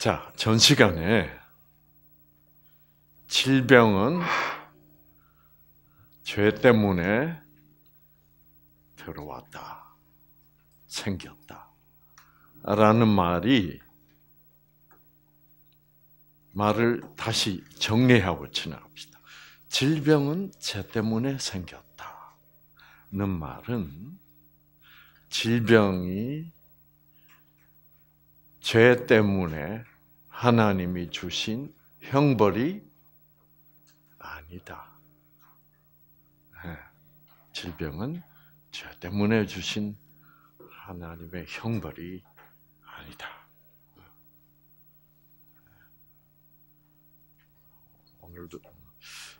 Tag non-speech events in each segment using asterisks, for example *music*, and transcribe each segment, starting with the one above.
자, 전 시간에 질병은 죄 때문에 들어왔다. 생겼다. 라는 말이 말을 다시 정리하고 지나갑시다. 질병은 죄 때문에 생겼다는 말은 질병이 죄 때문에 하나님이 주신 형벌이 아니다. 예, 질병은 죄 때문에 주신 하나님의 형벌이 아니다. 예, 오늘도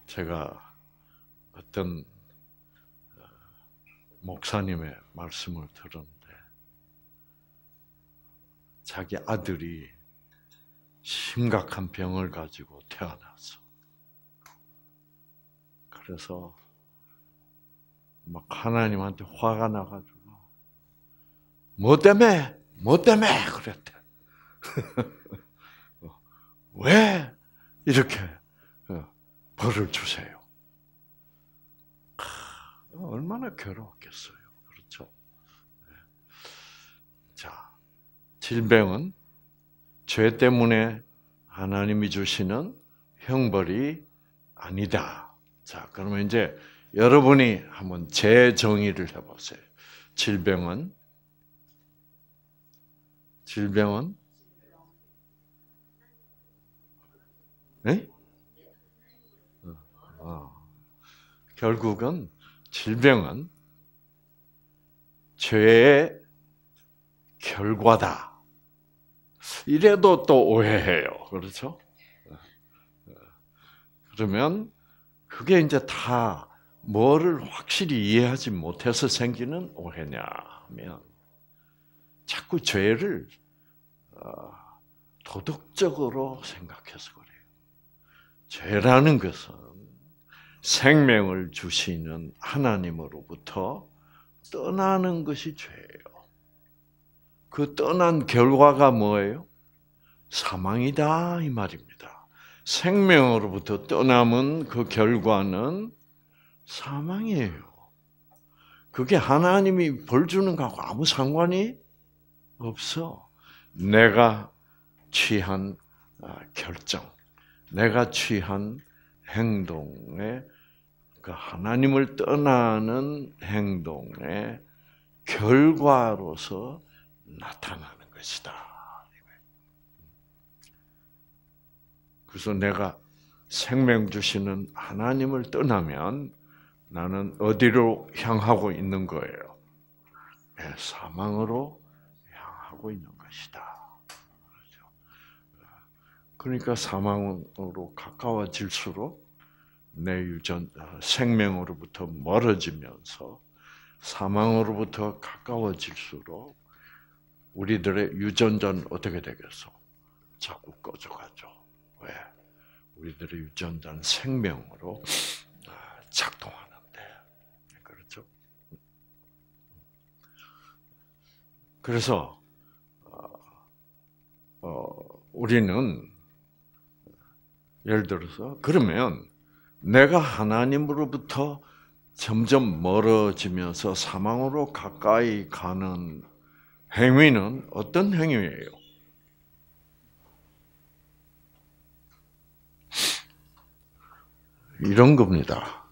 제가 어떤 어, 목사님의 말씀을 들었는데 자기 아들이 심각한 병을 가지고 태어났어. 그래서 막 하나님한테 화가 나가지고 뭐 때문에 뭐 때문에 그랬대. *laughs* 어, 왜 이렇게 어, 벌을 주세요? 얼마나 괴로웠겠어요. 그렇죠? 네. 자, 질병은 죄 때문에 하나님이 주시는 형벌이 아니다. 자, 그러면 이제 여러분이 한번 제정의를 해보세요. 질병은 질병은 네? 어. 어. 결국은 질병은 죄의 결과다. 이래도 또 오해해요. 그렇죠? 그러면 그게 이제 다 뭐를 확실히 이해하지 못해서 생기는 오해냐면 자꾸 죄를 어, 도덕적으로 생각해서 그래요. 죄라는 것은 생명을 주시는 하나님으로부터 떠나는 것이 죄예요. 그 떠난 결과가 뭐예요? 사망이다 이 말입니다. 생명으로부터 떠남은 그 결과는 사망이에요. 그게 하나님이 벌 주는 거하고 아무 상관이 없어. 내가 취한 아, 결정, 내가 취한 행동에 그 하나님을 떠나는 행동의 결과로서 나타나는 것이다. 그래서 내가 생명 주시는 하나님을 떠나면 나는 어디로 향하고 있는 거예요? 네, 사망으로 향하고 있는 것이다. 그렇죠? 그러니까 사망으로 가까워질수록 내 유전 어, 생명으로부터 멀어지면서 사망으로부터 가까워질수록 우리들의 유전자는 어떻게 되겠어? 자꾸 꺼져가죠. 우리들의 유전자는 생명으로 아, 작동하는데 그렇죠? 그래서 어, 어, 우리는 예를 들어서 그러면 내가 하나님으로부터 점점 멀어지면서 사망으로 가까이 가는 행위는 어떤 행위예요? 이런 겁니다.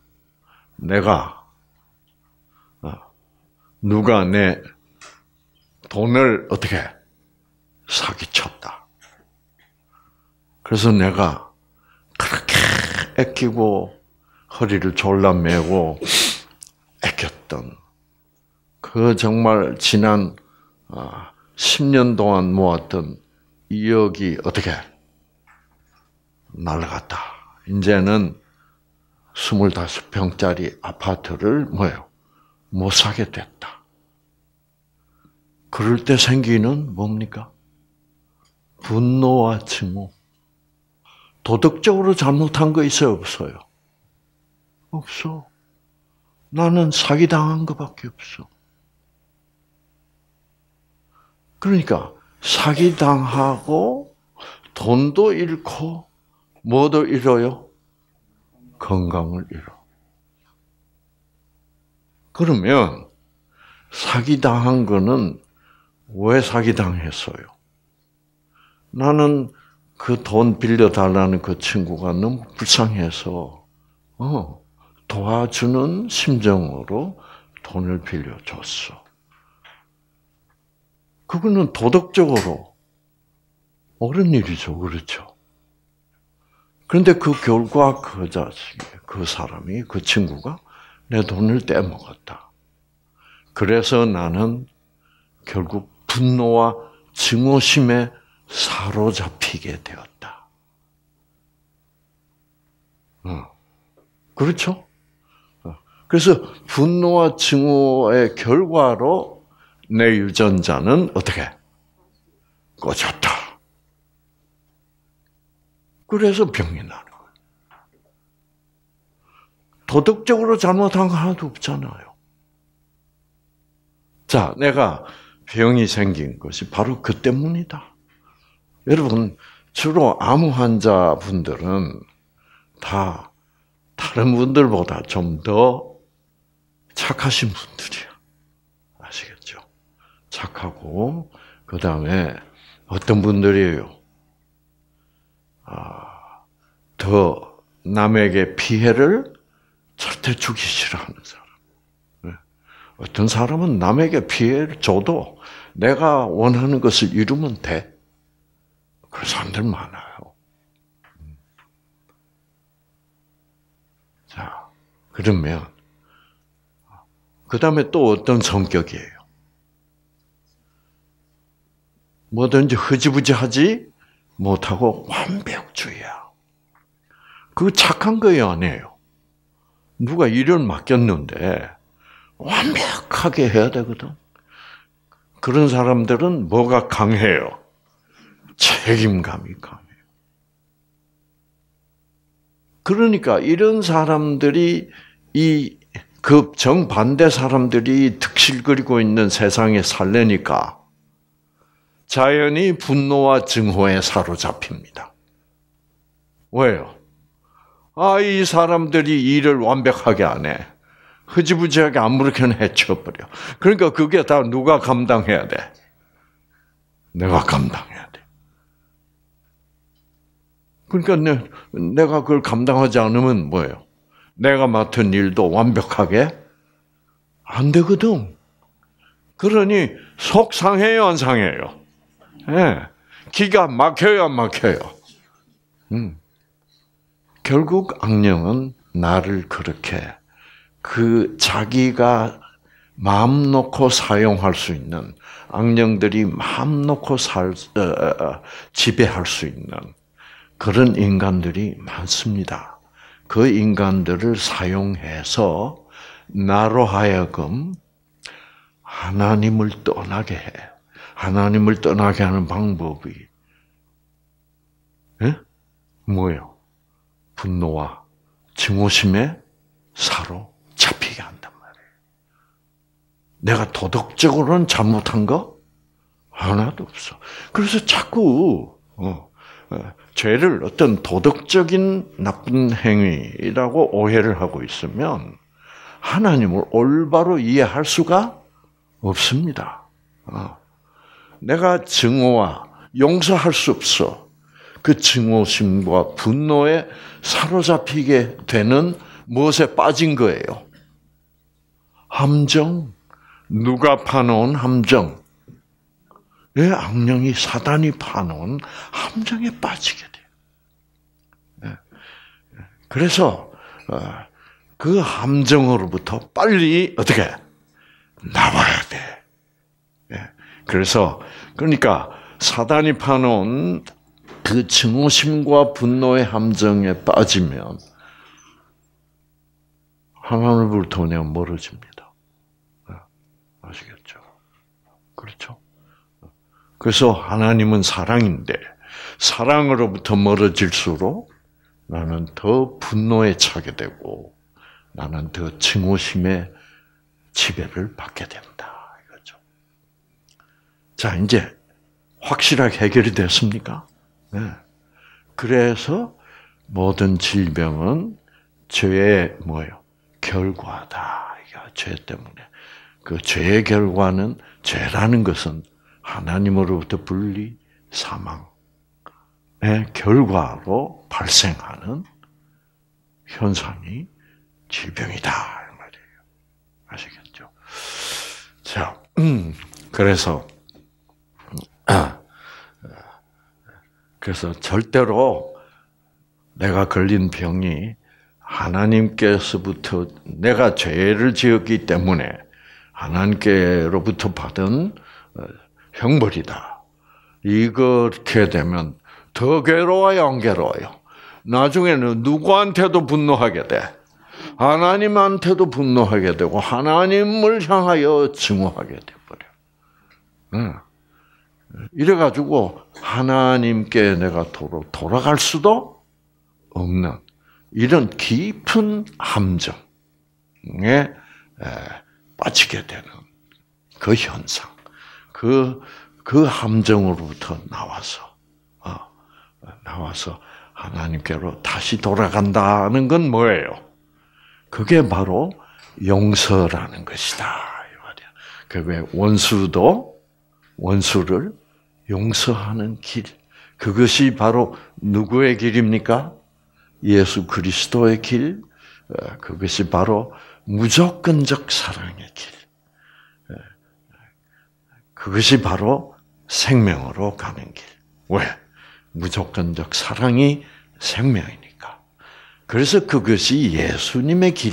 내가 어, 누가 내 돈을 어떻게 사기쳤다. 그래서 내가 그렇게 애끼고 허리를 졸라매고 애꼈던 그 정말 지난 10년 어, 동안 모았던 2억이 어떻게 날라갔다. 이제는 25평짜리 아파트를 뭐예요? 못 사게 됐다. 그럴 때 생기는 뭡니까? 분노와 증오. 도덕적으로 잘못한 거 있어요, 없어요? 없어. 나는 사기당한 것밖에 없어. 그러니까 사기당하고 돈도 잃고 뭐도 잃어요? 건강을 잃어. 그러면 사기당한 거는 왜 사기당했어요? 나는 그 돈 빌려달라는 그 친구가 너무 불쌍해서 어, 도와주는 심정으로 돈을 빌려줬어. 그거는 도덕적으로 옳은 일이죠. 그렇죠. 그런데 그 결과 그자식그 사람이, 그 친구가 내 돈을 떼먹었다. 그래서 나는 결국 분노와 증오심에 사로잡히게 되었다. 어. 그렇죠? 어. 그래서 분노와 증오의 결과로 내 유전자는 어떻게? 꺼졌다. 그래서 병이 나는 거예요. 도덕적으로 잘못한 거 하나도 없잖아요. 자, 내가 병이 생긴 것이 바로 그 때문이다. 여러분, 주로 암 환자분들은 다 다른 분들보다 좀 더 착하신 분들이야. 아시겠죠? 착하고, 그 다음에 어떤 분들이에요? 더 남에게 피해를 절대 주기 싫어하는 사람. 네. 어떤 사람은 남에게 피해를 줘도 내가 원하는 것을 이루면 돼. 그런 사람들 많아요. 자, 그러면, 그 다음에 또 어떤 성격이에요? 뭐든지 흐지부지하지 못하고 완벽주의야. 그 착한 거예요 아니에요. 누가 일을 맡겼는데 완벽하게 해야 되거든. 그런 사람들은 뭐가 강해요? 책임감이 강해요. 그러니까 이런 사람들이 이그 정반대 사람들이 득실거리고 있는 세상에 살려니까 자연히 분노와 증오에 사로잡힙니다. 왜요? 아, 이 사람들이 일을 완벽하게 안 해. 흐지부지하게 아무렇게나 해쳐버려. 그러니까 그게 다 누가 감당해야 돼? 내가 감당해야 돼. 그러니까 내, 가 그걸 감당하지 않으면 뭐예요? 내가 맡은 일도 완벽하게 안 되거든. 그러니 속상해요, 안 상해요? 예. 기가 막혀요 막혀요. 음. 결국 악령은 나를 그렇게 그 자기가 마음 놓고 사용할 수 있는 악령들이 마음 놓고 살 어, 어, 어 지배할 수 있는 그런 인간들이 많습니다. 그 인간들을 사용해서 나로 하여금 하나님을 떠나게 해. 하나님을 떠나게 하는 방법이 예? 뭐예요? 분노와 증오심에 사로잡히게 한단 말이에요. 내가 도덕적으로는 잘못한 거 하나도 없어. 그래서 자꾸 어, 어 죄를 어떤 도덕적인 나쁜 행위라고 오해를 하고 있으면 하나님을 올바로 이해할 수가 없습니다. 어. 내가 증오와 용서할 수 없어. 그 증오심과 분노에 사로잡히게 되는 무엇에 빠진 거예요? 함정. 누가 파놓은 함정? 예, 악령이 사단이 파놓은 함정에 빠지게 돼요. 예. 그래서 어, 그 함정으로부터 빨리 어떻게 나와야 돼. 그래서 그러니까 사단이 파놓은 그 증오심과 분노의 함정에 빠지면 하나님을로부터 멀어집니다. 네, 아시겠죠? 그렇죠? 그래서 하나님은 사랑인데 사랑으로부터 멀어질수록 나는 더 분노에 차게 되고 나는 더 증오심의 지배를 받게 됩니다. 자, 이제 확실하게 해결이 됐습니까? 네. 그래서 모든 질병은 죄의 뭐예요? 결과다. 죄 때문에. 그 죄의 결과는 죄라는 것은 하나님으로부터 분리, 사망의 결과로 발생하는 현상이 질병이다 이 말이에요. 아시겠죠? 자, 음, 그래서 그래서 절대로 내가 걸린 병이 하나님께서부터 내가 죄를 지었기 때문에 하나님께로부터 받은 어, 형벌이다. 이렇게 되면 더 괴로워요, 안 괴로워요? 나중에는 누구한테도 분노하게 돼. 하나님한테도 분노하게 되고 하나님을 향하여 증오하게 돼버려. 응. 이래가지고 하나님께 내가 도로 돌아갈 수도 없는 이런 깊은 함정에 빠지게 되는 그 현상, 그, 그 함정으로부터 나와서, 어, 나와서 하나님께로 다시 돌아간다는 건 뭐예요? 그게 바로 용서라는 것이다. 그게 원수도 원수를 용서하는 길. 그것이 바로 누구의 길입니까? 예수 그리스도의 길. 어, 그것이 바로 무조건적 사랑의 길. 어, 그것이 바로 생명으로 가는 길. 왜? 무조건적 사랑이 생명이니까. 그래서 그것이 예수님의 길.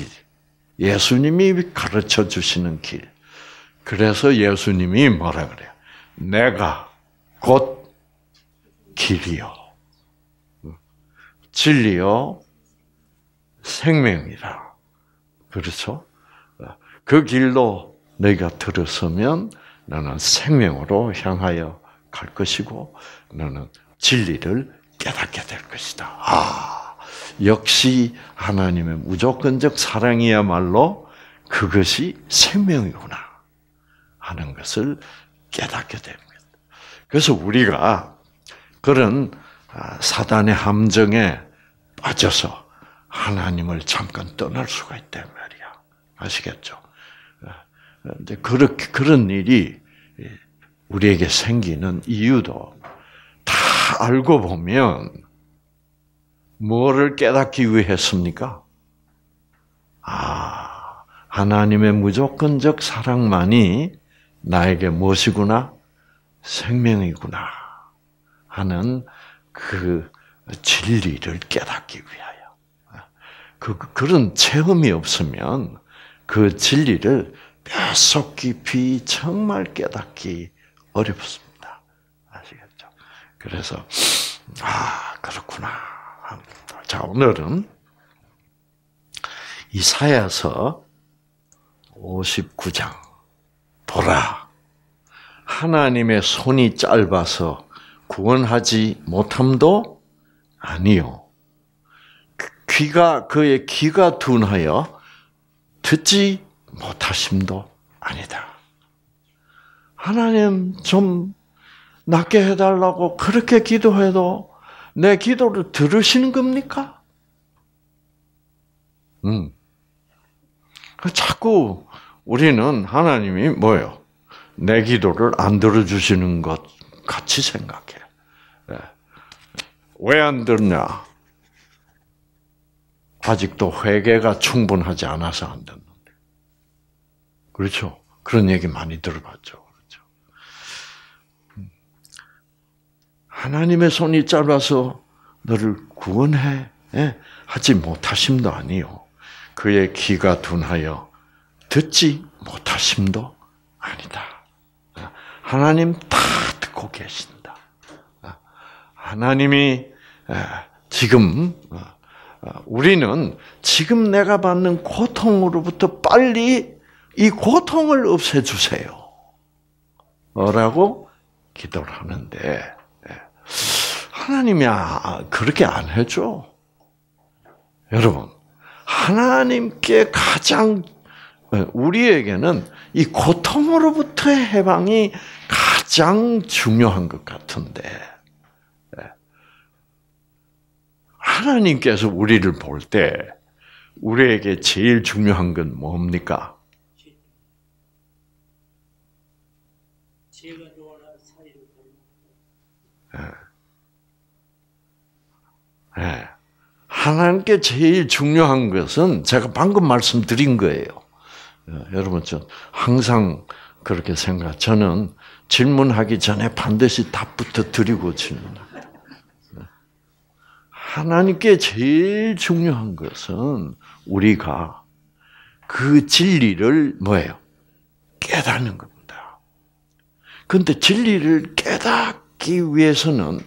예수님이 가르쳐 주시는 길. 그래서 예수님이 뭐라 그래요? 내가 곧 길이요. 진리요. 생명이라. 그렇죠? 그 길로 너희가 들어서면 너는 생명으로 향하여 갈 것이고 너는 진리를 깨닫게 될 것이다. 아, 역시 하나님의 무조건적 사랑이야말로 그것이 생명이구나 하는 것을 깨닫게 됩니다. 그래서 우리가 그런 아, 사단의 함정에 빠져서 하나님을 잠깐 떠날 수가 있단 말이야. 아시겠죠? 아, 이제 그렇게 그런 일이 우리에게 생기는 이유도 다 알고 보면 뭐를 깨닫기 위해서입니까? 아, 하나님의 무조건적 사랑만이 나에게 무엇이구나? 생명이구나 하는 그 진리를 깨닫기 위하여. 그, 그런 체험이 없으면 그 진리를 뼛속 깊이 정말 깨닫기 어렵습니다. 아시겠죠? 그래서, 아, 그렇구나. 자, 오늘은 이사야서 59장, 보라. 하나님의 손이 짧아서 구원하지 못함도 아니요. 귀가 그의 귀가 둔하여 듣지 못하심도 아니다. 하나님 좀 낫게 해달라고 그렇게 기도해도 내 기도를 들으시는 겁니까? 음. 자꾸 우리는 하나님이 뭐예요? 내 기도를 안 들어주시는 것 같이 생각해. 예. 왜안 듣냐? 아직도 회개가 충분하지 않아서 안 듣는데. 그렇죠? 그런 얘기 많이 들어봤죠. 그렇죠? 음. 하나님의 손이 짧아서 너를 구원해 예? 하지 못하심도 아니요. 그의 귀가 둔하여 듣지 못하심도 아니다. 하나님 다 듣고 계신다. 아, 하나님이 아, 지금 아, 우리는 지금 내가 받는 고통으로부터 빨리 이 고통을 없애주세요. 라고 기도를 하는데, 예. 하나님이 그렇게 안 해줘. 여러분, 하나님께 가장, 예, 우리에게는 이 고통으로부터의 해방이 가장 중요한 것 같은데 예. 하나님께서 우리를 볼 때 우리에게 제일 중요한 건 뭡니까? 예. 예. 하나님께 제일 중요한 것은 제가 방금 말씀드린 거예요. 예, 여러분 저 항상 그렇게 생각. 저는 질문하기 전에 반드시 답부터 드리고 질문합니다. 예. 하나님께 제일 중요한 것은 우리가 그 진리를 뭐예요? 깨닫는 겁니다. 근데 진리를 깨닫기 위해서는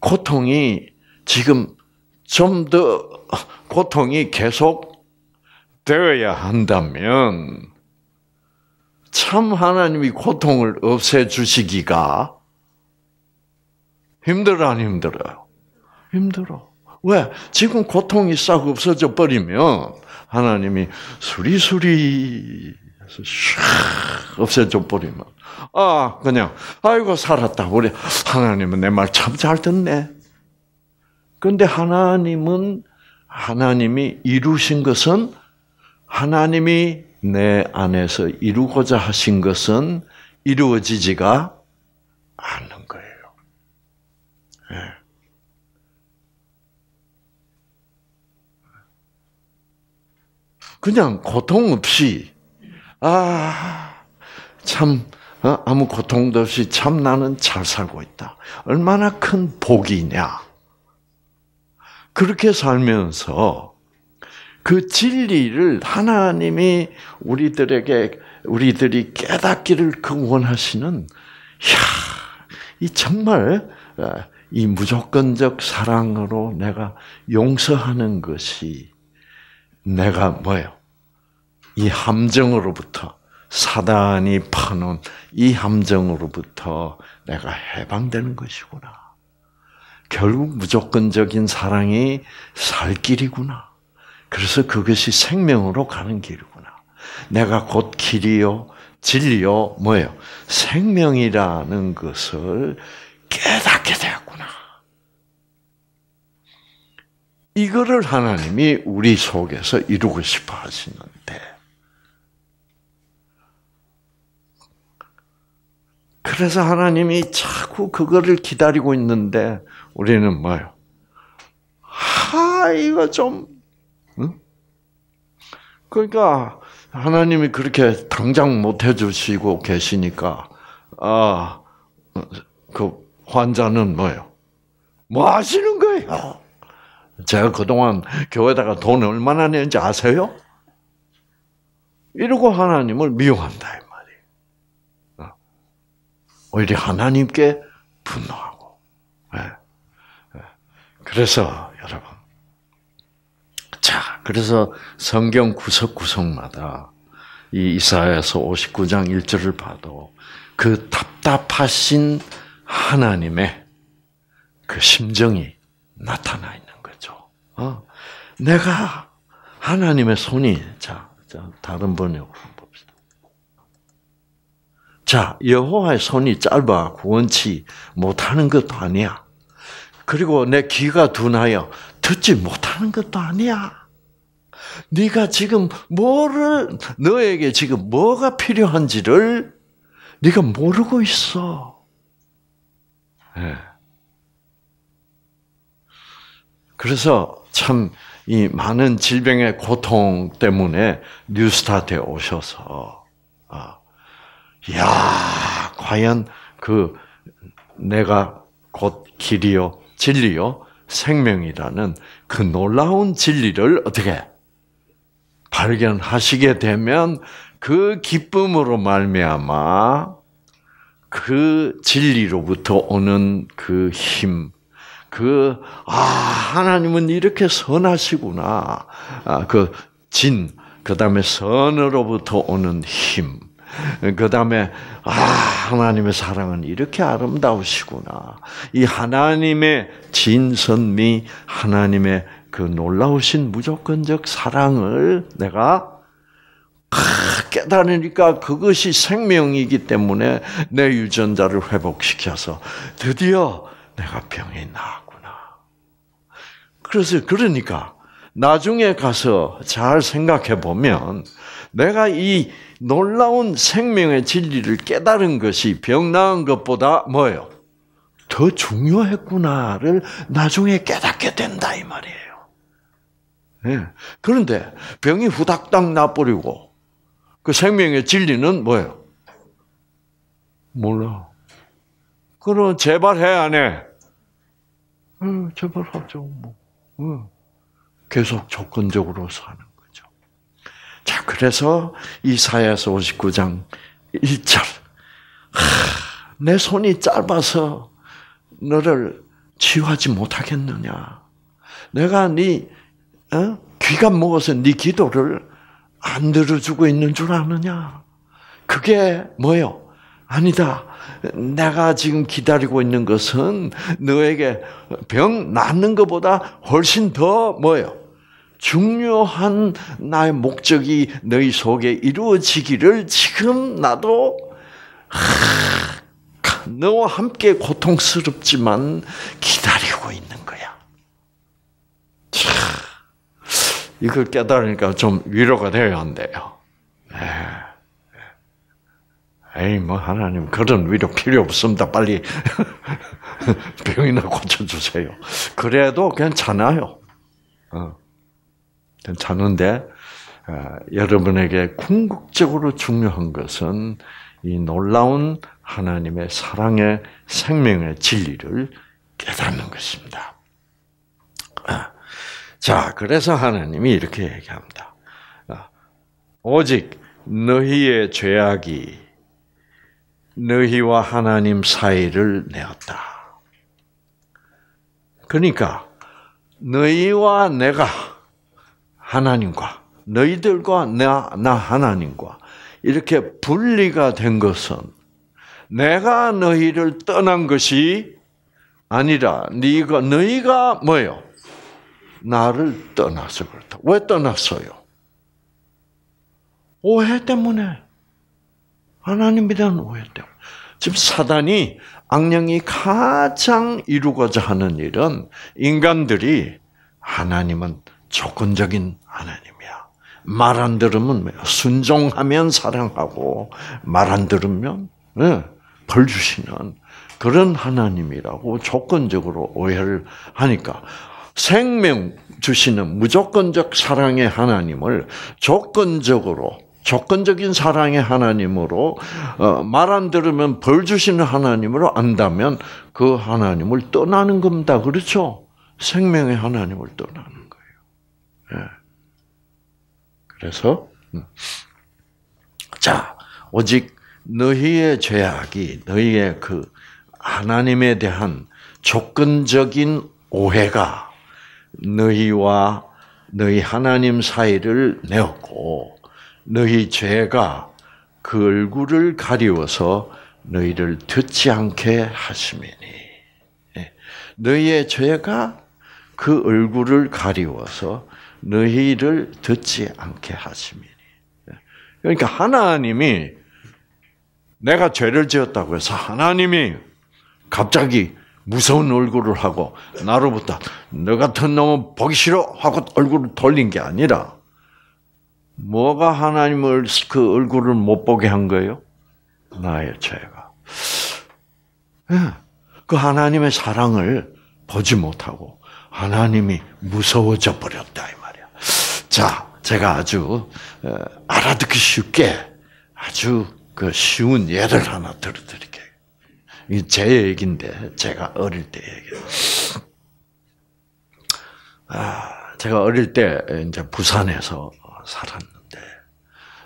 고통이 지금 좀 더 고통이 계속 되어야 한다면 참 하나님이 고통을 없애 주시기가 힘들어 안 힘들어요? 힘들어. 왜? 지금 고통이 싹 없어져 버리면 하나님이 수리수리 샥없애져 버리면 아 그냥 아이고 살았다 우리 하나님은 내 말 참 잘 듣네. 근데 하나님은 하나님이 이루신 것은 하나님이 내 안에서 이루고자 하신 것은 이루어지지가 않는 거예요. 네. 그냥 고통 없이 아참 어? 아무 고통도 없이 참 나는 잘 살고 있다. 얼마나 큰 복이냐. 그렇게 살면서 그 진리를 하나님이 우리들에게 우리들이 깨닫기를 강원하시는 야, 이 정말 어, 이 무조건적 사랑으로 내가 용서하는 것이 내가 뭐예요? 이 함정으로부터 사단이 파놓은 이 함정으로부터 내가 해방되는 것이구나. 결국 무조건적인 사랑이 살 길이구나. 그래서 그것이 생명으로 가는 길이구나. 내가 곧 길이요, 진리요, 뭐예요? 생명이라는 것을 깨닫게 되었구나. 이거를 하나님이 우리 속에서 이루고 싶어 하시는데, 그래서 하나님이 자꾸 그거를 기다리고 있는데, 우리는 뭐요? 아, 이거 좀 그러니까 하나님이 그렇게 당장 못 해주시고 계시니까 아 그 환자는 뭐예요? 뭐 하시는 거예요? 제가 그동안 교회다가 돈 얼마나 는지 아세요? 이러고 하나님을 미워한다 이말이 오히려 하나님께 분노하고. 예. 예. 그래서 자, 그래서 성경 구석구석마다 이 이사야서 59장 1절을 봐도 그 답답하신 하나님의 그 심정이 나타나 있는 거죠. 어? 내가 하나님의 손이 자, 자 다른 번역으로 봅시다. 자 여호와의 손이 짧아 구원치 못하는 것도 아니야. 그리고 내 귀가 둔하여 듣지 못하는 것도 아니야. 네가 지금 뭐를 너에게 지금 뭐가 필요한지를 네가 모르고 있어. 네. 그래서 참 이 많은 질병의 고통 때문에 뉴스타트에 오셔서 아, 야 과연 그 내가 곧 길이요 진리요 생명이라는 그 놀라운 진리를 어떻게 발견하시게 되면 그 기쁨으로 말미암아 그 진리로부터 오는 그 힘, 그, 아, 하나님은 이렇게 선하시구나. 아, 그 진, 그 다음에 선으로부터 오는 힘. 그 다음에 아 하나님의 사랑은 이렇게 아름다우시구나. 이 하나님의 진선미, 하나님의 그 놀라우신 무조건적 사랑을 내가 깨달으니까 그것이 생명이기 때문에 내 유전자를 회복시켜서 드디어 내가 병이 나구나. 그래서 그러니까 나중에 가서 잘 생각해 보면 내가 이 놀라운 생명의 진리를 깨달은 것이 병 나은 것보다 뭐예요? 더 중요했구나를 나중에 깨닫게 된다 이 말이에요. 예. 그런데 병이 후닥닥 나버리고 그 생명의 진리는 뭐예요? 몰라. 그럼 제발 해안 해? 어, 제발 하죠 뭐. 어. 계속 조건적으로 사는. 자, 그래서 이사야서 59장 1절. 하, 내 손이 짧아서 너를 치유하지 못하겠느냐. 내가 네 어? 귀가 먹어서 네 기도를 안 들어주고 있는 줄 아느냐. 그게 뭐요? 예 아니다. 내가 지금 기다리고 있는 것은 너에게 병 낫는 것보다 훨씬 더 뭐예요? 중요한 나의 목적이 너희 속에 이루어지기를 지금 나도 하, 너와 함께 고통스럽지만 기다리고 있는 거야. 차, 이걸 깨달으니까 좀 위로가 돼야 한대요. 예. 에이, 뭐, 하나님, 그런 위로 필요 없습니다. 빨리 *laughs* 병이나 고쳐주세요. 그래도 괜찮아요. 어. 괜찮은데 어, 여러분에게 궁극적으로 중요한 것은 이 놀라운 하나님의 사랑의 생명의 진리를 깨닫는 것입니다. 아, 자, 그래서 하나님이 이렇게 얘기합니다. 아, 오직 너희의 죄악이 너희와 하나님 사이를 내었다. 그러니까 너희와 내가 하나님과 너희들과 나, 나 하나님과 이렇게 분리가 된 것은 내가 너희를 떠난 것이 아니라 네가 너희가 뭐요? 나를 떠나서 그렇다. 왜 떠났어요? 오해 때문에 하나님에 대한 오해 때문에 지금 사단이 악령이 가장 이루고자 하는 일은 인간들이 하나님은 조건적인 하나님이야. 말 안 들으면 순종하면 사랑하고 말 안 들으면 예, 벌 주시는 그런 하나님이라고 조건적으로 오해를 하니까 생명 주시는 무조건적 사랑의 하나님을 조건적으로 조건적인 사랑의 하나님으로 어, 말안 들으면 벌 주시는 하나님으로 안다면 그 하나님을 떠나는 겁니다. 그렇죠? 생명의 하나님을 떠나는. 예. 그래서 음. 자 오직 너희의 죄악이 너희의 그 하나님에 대한 조건적인 오해가 너희와 너희 하나님 사이를 내었고 너희 죄가 그 얼굴을 가리워서 너희를 듣지 않게 하심이니 예. 너희의 죄가 그 얼굴을 가리워서 너희를 듣지 않게 하심이니. 그러니까 하나님이 내가 죄를 지었다고 해서 하나님이 갑자기 무서운 얼굴을 하고 나로부터 너 같은 놈은 보기 싫어 하고 얼굴을 돌린 게 아니라 뭐가 하나님을 그 얼굴을 못 보게 한 거예요? 나의 죄가. 예, 그 하나님의 사랑을 보지 못하고 하나님이 무서워져 버렸다 이 말. 자, 제가 아주 어, 알아듣기 쉽게 아주 그 쉬운 예를 하나 들어드릴게요. 이제 얘기인데 제가 어릴 때 얘기. 아, 제가 어릴 때 이제 부산에서 살았는데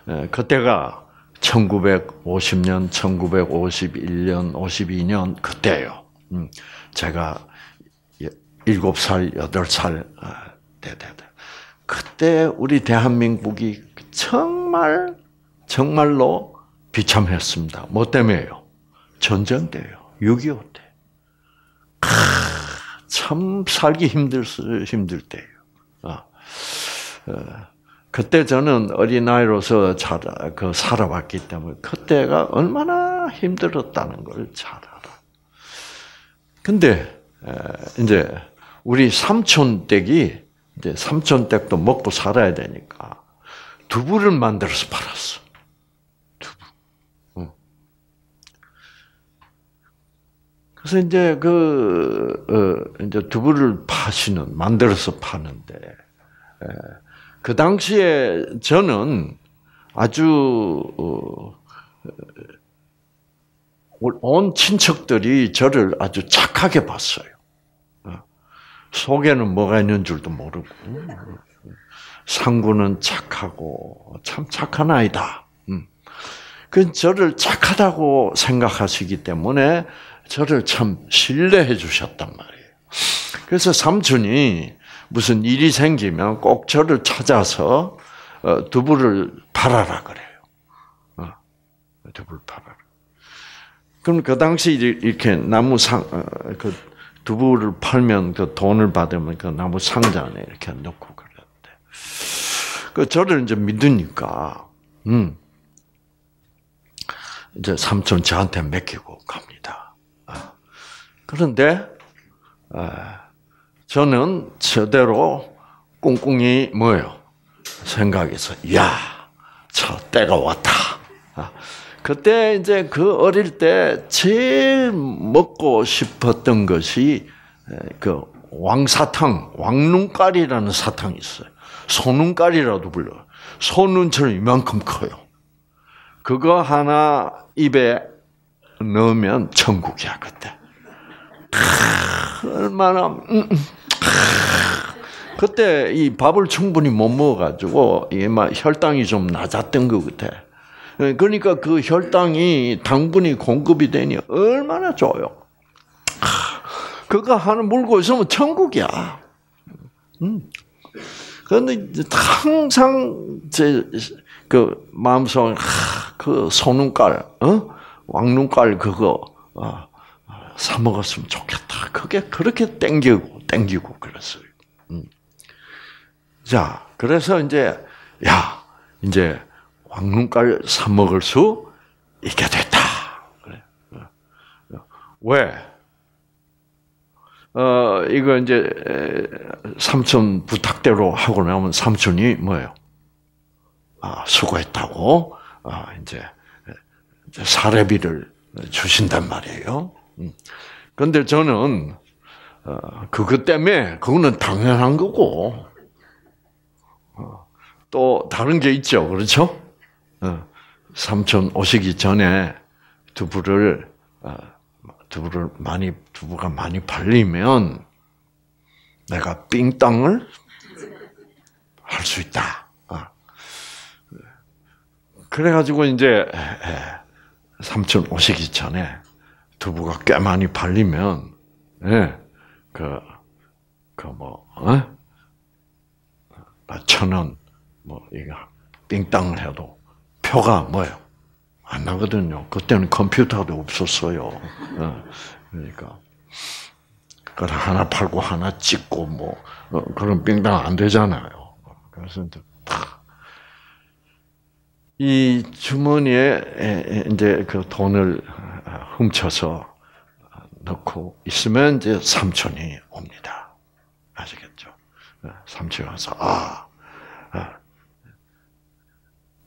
어, 그때가 1950년, 1951년, 52년 그때요. 제가 7살, 예, 8살 아, 때 때. 그때 우리 대한민국이 정말 정말로 비참했습니다. 뭐 때문에요? 전쟁 때요. 6.25 때. 아, 참 살기 힘들 힘들 때요 아, 어, 그때 저는 어린아이로서 자그 살아왔기 때문에 그때가 얼마나 힘들었다는 걸 잘 알아. 근데 이제 우리 삼촌 댁이 이제 삼촌 댁도 먹고 살아야 되니까 두부를 만들어서 팔았어. 두부. 그래서 이제 그 어, 이제 두부를 파시는 만들어서 파는데 예. 그 당시에 저는 아주 어, 온 친척들이 저를 아주 착하게 봤어요. 속에는 뭐가 있는 줄도 모르고 상구는 착하고 참 착한 아이다. 음. 그 저를 착하다고 생각하시기 때문에 저를 참 신뢰해 주셨단 말이에요. 그래서 삼촌이 무슨 일이 생기면 꼭 저를 찾아서 어, 두부를 팔아라 그래요. 어, 두부를 팔아라. 그럼 그 당시 이렇게 나무 상, 어, 그 두부를 팔면 그 돈을 받으면 그 나무 상자 안에 이렇게 넣고 그랬는데. 그 저를 이제 믿으니까, 음. 이제 삼촌 저한테 맡기고 갑니다. 아, 그런데, 아, 저는 제대로 꿍꿍이 뭐예요? 생각해서, 야, 저 때가 왔다. 아, 그때 이제 그 어릴 때 제일 먹고 싶었던 것이 그 왕사탕, 왕눈깔이라는 사탕이 있어요. 소눈깔이라도 불러. 요 소눈처럼 이만큼 커요. 그거 하나 입에 넣으면 천국이야 그때. 얼마나 음, 음 그때 이 밥을 충분히 못 먹어가지고 이게 막 혈당이 좀 낮았던 것 같아. 예, 그러니까 그 혈당이 당분이 공급이 되니 얼마나 좋아요. 그거 하나 물고 있으면 천국이야. 음. 그런데 항상 제그 마음속에 그 소눈깔, 어? 왕눈깔 그거 어, 사 먹었으면 좋겠다. 그게 그렇게 땡기고 땡기고 그랬어요. 음. 자, 그래서 이제 야 이제 황금깔사 먹을 수 있게 됐다. 그래. 왜? 어, 이거 이제 삼촌 부탁대로 하고 나면 삼촌이 뭐예요? 아, 수고했다고 아, 이제 사례비를 주신단 말이에요. 음. 근데 저는 어, 그것 때문에 그거는 당연한 거고 어, 또 다른 게 있죠, 그렇죠? 어, 삼촌 오시기 전에 두부를 어, 두부를 많이 두부가 많이 팔리면 내가 빙땅을 할 수 있다. 어. 그래가지고 이제 삼촌 오시기 전에 두부가 꽤 많이 팔리면 예, 그그뭐 뭐, 천원 뭐 이거 빙땅을 해도 표가 뭐예요? 안 나거든요. 그때는 컴퓨터도 없었어요. 어, 그러니까. 그걸 하나 팔고 하나 찍고 뭐, 어, 그런 빙당 안 되잖아요. 그래서 이제 팍. 이 주머니에 이제 그 돈을 훔쳐서 넣고 있으면 이제 삼촌이 옵니다. 아시겠죠? 어, 삼촌이 와서, 아, 아.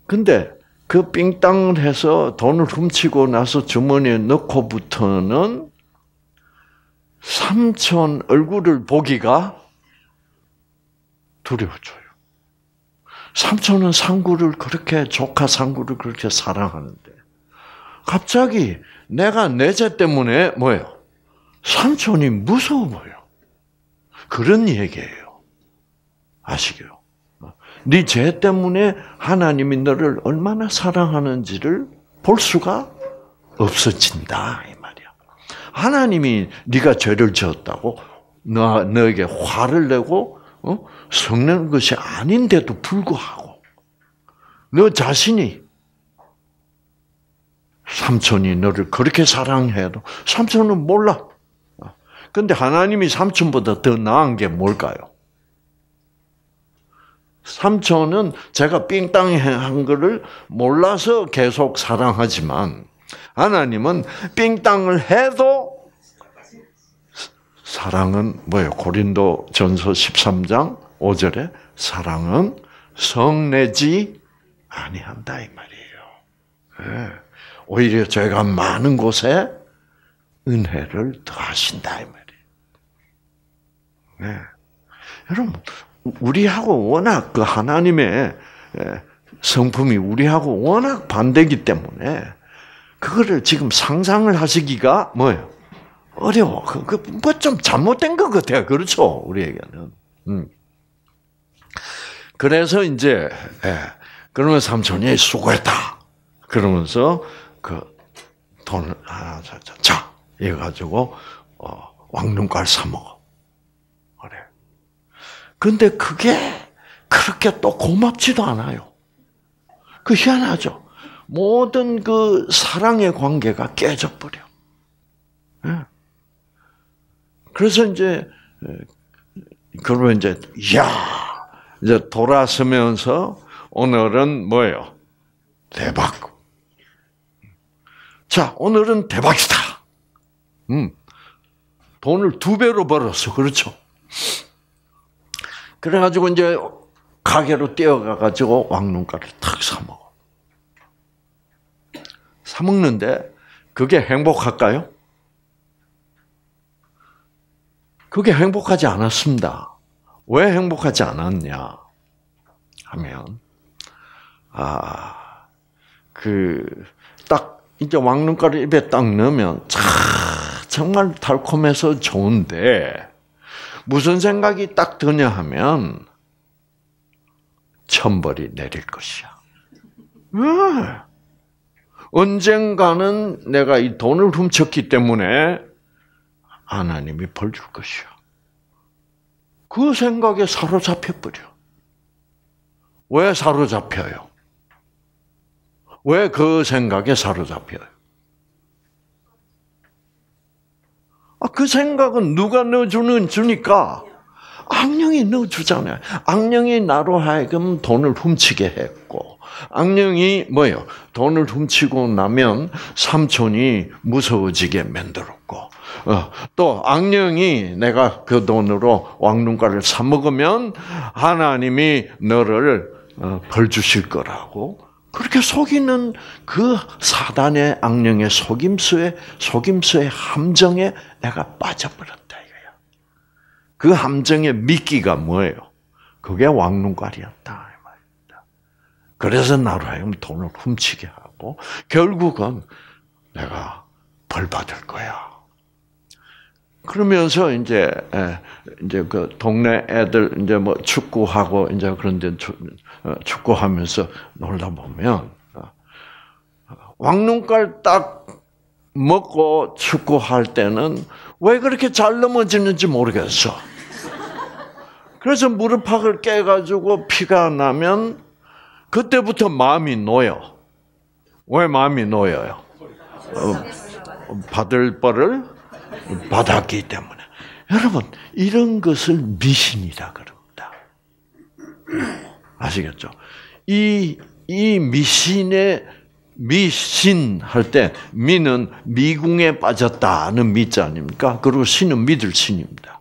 근데 그빙땅을 해서 돈을 훔치고 나서 주머니에 넣고부터는 삼촌 얼굴을 보기가 두려워져요. 삼촌은 상구를 그렇게 조카 상구를 그렇게 사랑하는데 갑자기 내가 내 죄 때문에 뭐예요? 삼촌이 무서워 보여. 그런 얘기예요. 아시게요? 네죄 때문에 하나님이 너를 얼마나 사랑하는지를 볼 수가 없어진다 이 말이야. 하나님이 네가 죄를 지었다고 너 너에게 화를 내고 어? 성내는 것이 아닌데도 불구하고 너 자신이 삼촌이 너를 그렇게 사랑해도 삼촌은 몰라. 그런데 어. 하나님이 삼촌보다 더 나은 게 뭘까요? 삼촌은 제가 삥땅 한 것을 몰라서 계속 사랑하지만 하나님은 삥땅을 해도 사랑은 뭐예요? 고린도 전서 13장 5절에 사랑은 성내지 아니한다 이 말이에요. 예. 오히려 제가 많은 곳에 은혜를 더하신다 이 말이에요. 네. 여러분 우리하고 워낙 그 하나님의 예, 성품이 우리하고 워낙 반대기 때문에 그거를 지금 상상을 하시기가 뭐예요? 어려워. 그뭐좀 그, 잘못된 것 같아요. 그렇죠? 우리에게는. 음. 그래서 이제 예. 그러면 삼촌이 수고했다. 그러면서 그 돈을 하 아, 자, 자, 자, 이래 가지고 어, 왕눈깔 사 먹어. 근데 그게 그렇게 또 고맙지도 않아요. 그 희한하죠. 모든 그 사랑의 관계가 깨져버려. 예. 그래서 이제 그러면 이제 야 이제 돌아서면서 오늘은 뭐예요? 대박. 자 오늘은 대박이다. 음 돈을 두 배로 벌었어, 그렇죠? 그래가지고 이제 가게로 뛰어가가지고 왕눈가를 탁 사먹어. 사먹는데 그게 행복할까요? 그게 행복하지 않았습니다. 왜 행복하지 않았냐 하면, 아, 그, 딱, 이제 왕눈가를 입에 딱 넣으면, 참, 정말 달콤해서 좋은데, 무슨 생각이 딱 드냐 하면 천벌이 내릴 것이야. 언젠가는 내가 이 돈을 훔쳤기 때문에 하나님이 벌 줄 것이야. 그 생각에 사로잡혀 버려. 왜 사로잡혀요? 왜 그 생각에 사로잡혀요? 아, 그 생각은 누가 넣어주는 주니까 악령이 넣어주잖아요. 악령이 나로 하여금 돈을 훔치게 했고, 악령이 뭐요 돈을 훔치고 나면 삼촌이 무서워지게 만들었고, 어, 또 악령이 내가 그 돈으로 왕눈가를 사 먹으면 하나님이 너를 어, 벌 주실 거라고 그렇게 속이는 그 사단의 악령의 속임수의 속임수의 함정에 내가 빠져버렸다 이거야. 그 함정의 미끼가 뭐예요? 그게 왕눈깔이었다. 그래서 나로 하여금 돈을 훔치게 하고 결국은 내가 벌 받을 거야. 그러면서 이제 이제 그 동네 애들 이제 뭐 축구하고 이제 그런 데 어, 축구하면서 놀다 보면 어, 왕눈깔 딱 먹고 축구할 때는 왜 그렇게 잘 넘어지는지 모르겠어. 그래서 무릎팍을 깨가지고 피가 나면 그때부터 마음이 놓여. 왜 마음이 놓여요? 어, 받을 바를 받았기 때문에. 여러분, 이런 것을 미신이라 그럽니다. 아시겠죠? 이, 이 미신의 미신 할때 미는 미궁에 빠졌다는 미자 아닙니까? 그리고 신은 믿을 신입니다.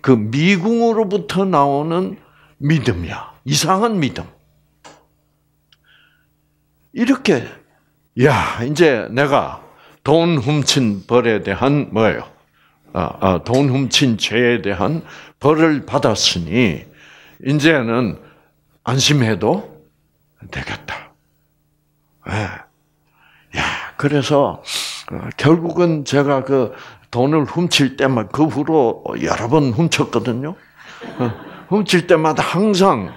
그 미궁으로부터 나오는 믿음이야. 이상한 믿음. 이렇게 야 이제 내가 돈 훔친 벌에 대한 뭐예요? 아, 아, 돈 훔친 죄에 대한 벌을 받았으니 이제는 안심해도 되겠다. 예. 그래서 어, 결국은 제가 그 돈을 훔칠 때만 그 후로 여러 번 훔쳤거든요. 어, 훔칠 때마다 항상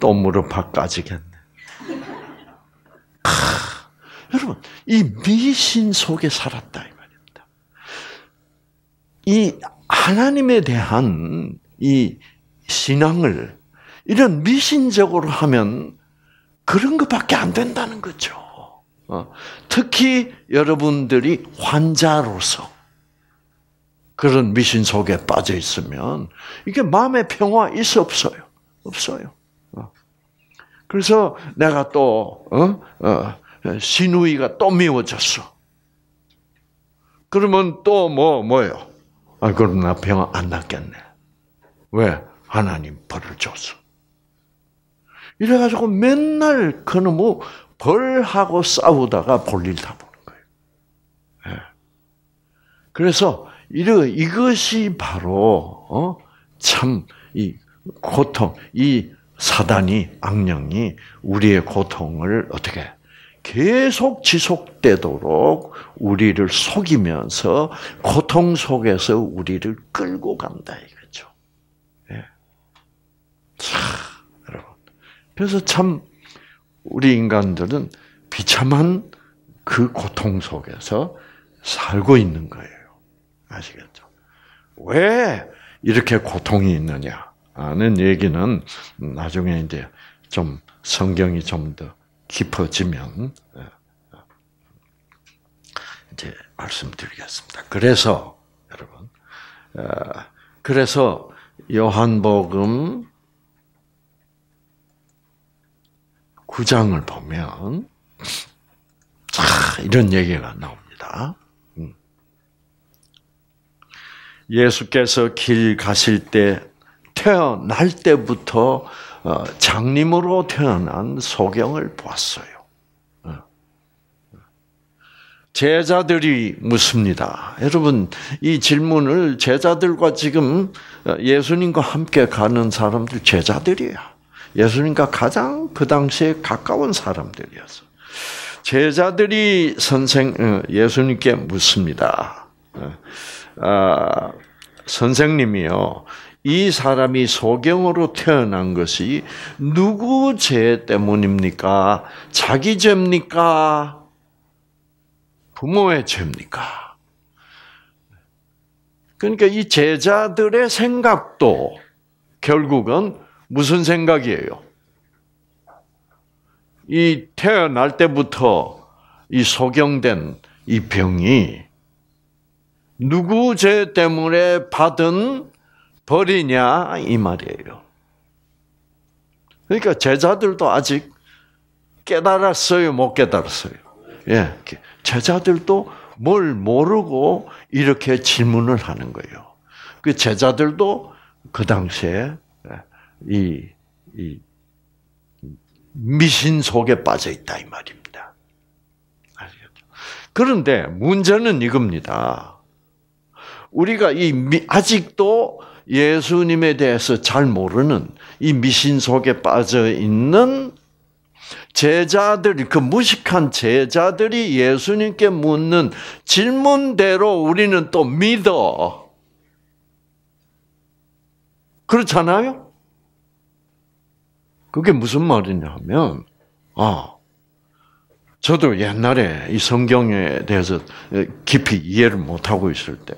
또 무릎팍 까지겠네. 여러분 이 미신 속에 살았다 이 말입니다. 이 하나님에 대한 이 신앙을 이런 미신적으로 하면 그런 것밖에 안 된다는 거죠. 어. 특히 여러분들이 환자로서 그런 미신 속에 빠져 있으면 이게 마음의 평화 있어 없어요? 없어요. 어. 그래서 내가 또 어? 어, 신우이가 또 미워졌어. 그러면 또 뭐 뭐요? 아 그럼 나평안 났겠네. 왜 하나님 벌을 줬어? 이래가지고 맨날 그놈의 벌하고 싸우다가 볼일 다 보는 거예요. 예. 그래서 이러, 이것이 바로 어? 참이 고통, 이 사단이 악령이 우리의 고통을 어떻게 계속 지속되도록 우리를 속이면서 고통 속에서 우리를 끌고 간다 이거죠. 예. 그래서 참 우리 인간들은 비참한 그 고통 속에서 살고 있는 거예요. 아시겠죠? 왜 이렇게 고통이 있느냐? 하는 얘기는 나중에 이제 좀 성경이 좀 더 깊어지면 예, 이제 말씀드리겠습니다. 그래서 여러분, 어, 그래서 요한복음 9장을 보면 자, 이런 얘기가 나옵니다. 음. 예수께서 길 가실 때 태어날 때부터 어, 장님으로 태어난 소경을 보았어요. 어. 제자들이 묻습니다. 여러분, 이 질문을 제자들과 지금 어, 예수님과 함께 가는 사람들 제자들이야. 예수님과 가장 그 당시에 가까운 사람들이었어. 제자들이 선생 어, 예수님께 묻습니다. 어, 아, 선생님이요. 이 사람이 소경으로 태어난 것이 누구 죄 때문입니까? 자기 죄입니까? 부모의 죄입니까? 그러니까 이 제자들의 생각도 결국은 무슨 생각이에요? 이 태어날 때부터 이 소경된 이 병이 누구 죄 때문에 받은 벌이냐 이 말이에요. 그러니까 제자들도 아직 깨달았어요, 못 깨달았어요. 예, 제자들도 뭘 모르고 이렇게 질문을 하는 거예요. 그 제자들도 그 당시에 이, 이 미신 속에 빠져 있다 이 말입니다. 알겠죠? 그런데 문제는 이겁니다. 우리가 이 미, 아직도 예수님에 대해서 잘 모르는 이 미신 속에 빠져 있는 제자들, 이그 무식한 제자들이 예수님께 묻는 질문대로 우리는 또 믿어. 그렇잖아요? 그게 무슨 말이냐 하면, 아, 저도 옛날에 이 성경에 대해서 깊이 이해를 못하고 있을 때,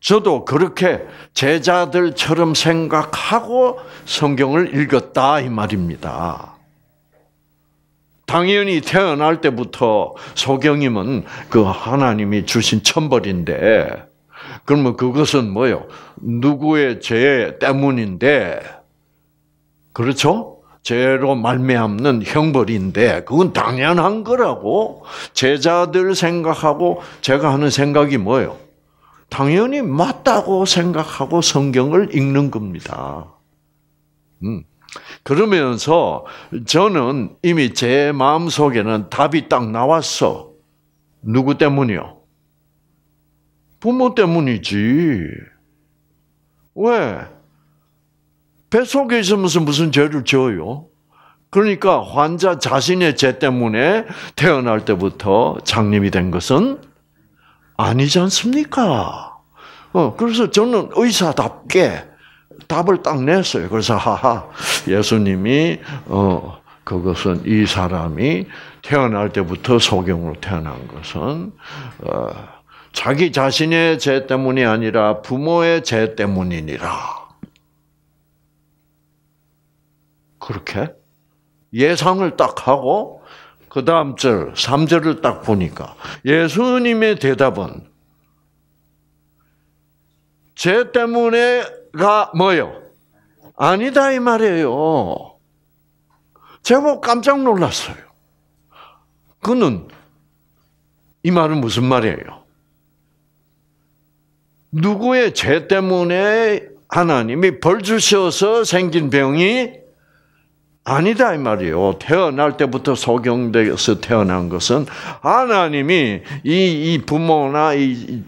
저도 그렇게 제자들처럼 생각하고 성경을 읽었다, 이 말입니다. 당연히 태어날 때부터 소경임은 그 하나님이 주신 천벌인데, 그러면 그것은 뭐요? 누구의 죄 때문인데, 그렇죠? 죄로 말미암는 형벌인데 그건 당연한 거라고 제자들 생각하고 제가 하는 생각이 뭐예요? 당연히 맞다고 생각하고 성경을 읽는 겁니다. 음. 그러면서 저는 이미 제 마음 속에는 답이 딱 나왔어. 누구 때문이요? 부모 때문이지. 왜? 배속에 있으면서 무슨 죄를 지어요? 그러니까 환자 자신의 죄 때문에 태어날 때부터 장님이 된 것은 아니지 않습니까? 어, 그래서 저는 의사답게 답을 딱 냈어요. 그래서 하하 예수님이 어 그것은 이 사람이 태어날 때부터 소경으로 태어난 것은 어, 자기 자신의 죄 때문이 아니라 부모의 죄 때문이니라. 그렇게? 예상을 딱 하고 그 다음 절 3절을 딱 보니까 예수님의 대답은 죄 때문에가 뭐요? 아니다 이 말이에요. 제법 뭐 깜짝 놀랐어요. 그는 이 말은 무슨 말이에요? 누구의 죄 때문에 하나님이 벌 주셔서 생긴 병이 아니다 이 말이에요. 태어날 때부터 소경돼서 태어난 것은 하나님이 이, 이 부모나 이,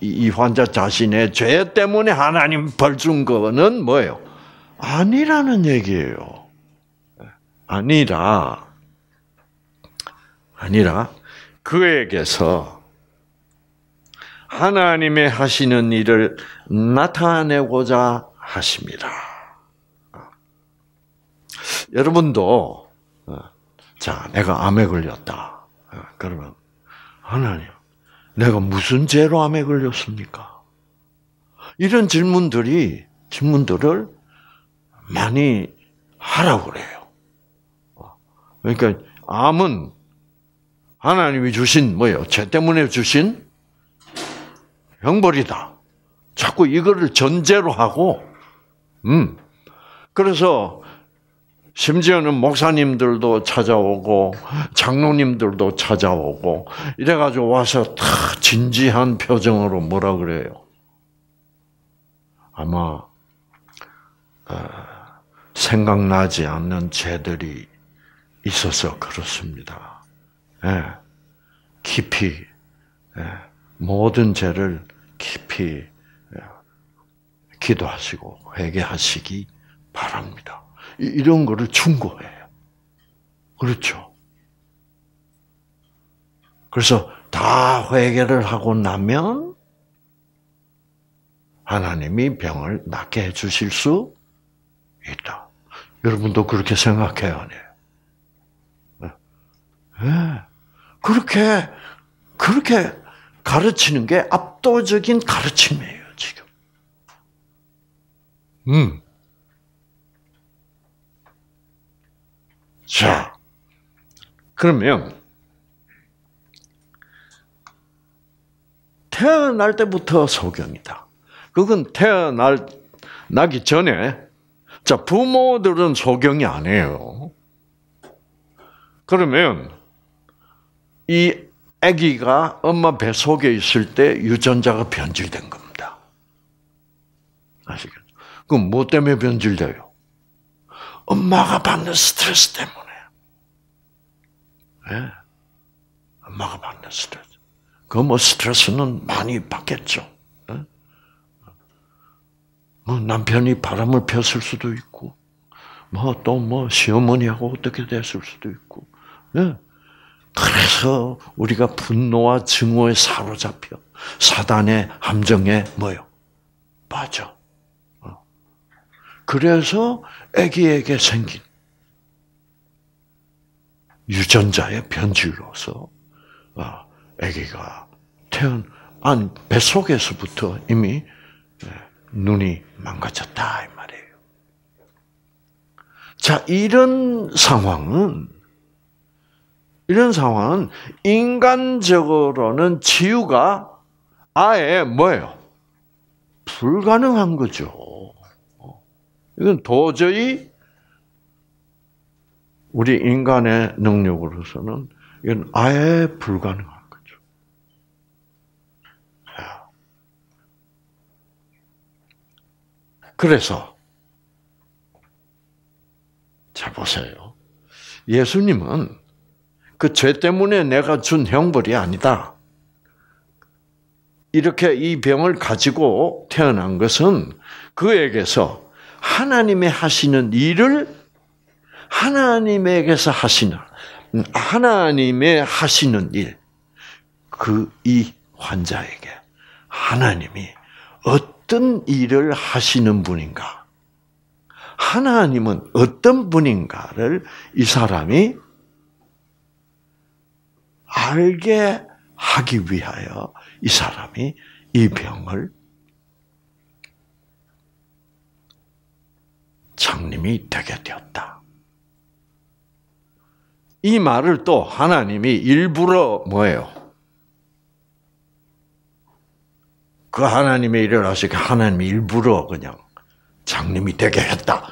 이, 환자 자신의 죄 때문에 하나님 벌 준 거는 뭐예요? 아니라는 얘기예요. 아니라 아니라 그에게서 하나님의 하시는 일을 나타내고자 하십니다. 여러분도 어, 자 내가 암에 걸렸다. 어, 그러면 하나님 내가 무슨 죄로 암에 걸렸습니까? 이런 질문들이 질문들을 많이 하라고 그래요. 어, 그러니까 암은 하나님이 주신 뭐예요? 죄 때문에 주신 형벌이다. 자꾸 이거를 전제로 하고, 음. 그래서 심지어는 목사님들도 찾아오고 장로님들도 찾아오고 이래가지고 와서 다 진지한 표정으로 뭐라 그래요. 아마 어, 생각나지 않는 죄들이 있어서 그렇습니다. 예. 깊이 예. 모든 죄를 깊이 예. 기도하시고 회개하시기 바랍니다. 이런 거를 준 거예요. 그렇죠. 그래서 다 회개를 하고 나면 하나님이 병을 낫게 해 주실 수 있다. 여러분도 그렇게 생각해요, 아니에요? 네. 예. 예. 그렇게, 그렇게 가르치는 게 압도적인 가르침이에요, 지금. 음. 자, 그러면 태어날 때부터 소경이다. 그건 태어날 나기 전에 자 부모들은 소경이 아니에요. 그러면 이 아기가 엄마 배 속에 있을 때 유전자가 변질된 겁니다. 아시겠죠? 그럼 뭐 때문에 변질돼요? 엄마가 받는 스트레스 때문에. 예. 엄마가 받는 스트레스. 그 뭐 스트레스는 많이 받겠죠. 예? 뭐 남편이 바람을 폈을 수도 있고, 뭐 또뭐 뭐 시어머니하고 어떻게 됐을 수도 있고. 예? 그래서 우리가 분노와 증오에 사로잡혀 사단의 함정에 뭐요? 빠져. 어. 그래서 아기에게 생긴 유전자의 변질로서 아, 아기가 태어난 안 뱃속에서부터 이미 예, 눈이 망가졌다 이 말이에요. 자, 이런 상황은 이런 상황은 인간적으로는 치유가 아예 뭐예요? 불가능한 거죠. 이건 도저히 우리 인간의 능력으로서는 이건 아예 불가능한 거죠. 그래서 잘 보세요. 예수님은 그 죄 때문에 내가 준 형벌이 아니다. 이렇게 이 병을 가지고 태어난 것은 그에게서 하나님의 하시는 일을 하나님에게서 하시는 하나님의 하시는 일, 그 이 환자에게 하나님이 어떤 일을 하시는 분인가, 하나님은 어떤 분인가를 이 사람이 알게 하기 위하여 이 사람이 이 병을 장님이 되게 되었다. 이 말을 또 하나님이 일부러 뭐예요? 그 하나님의 일을 하시기 하나님이 일부러 그냥 장님이 되게 했다.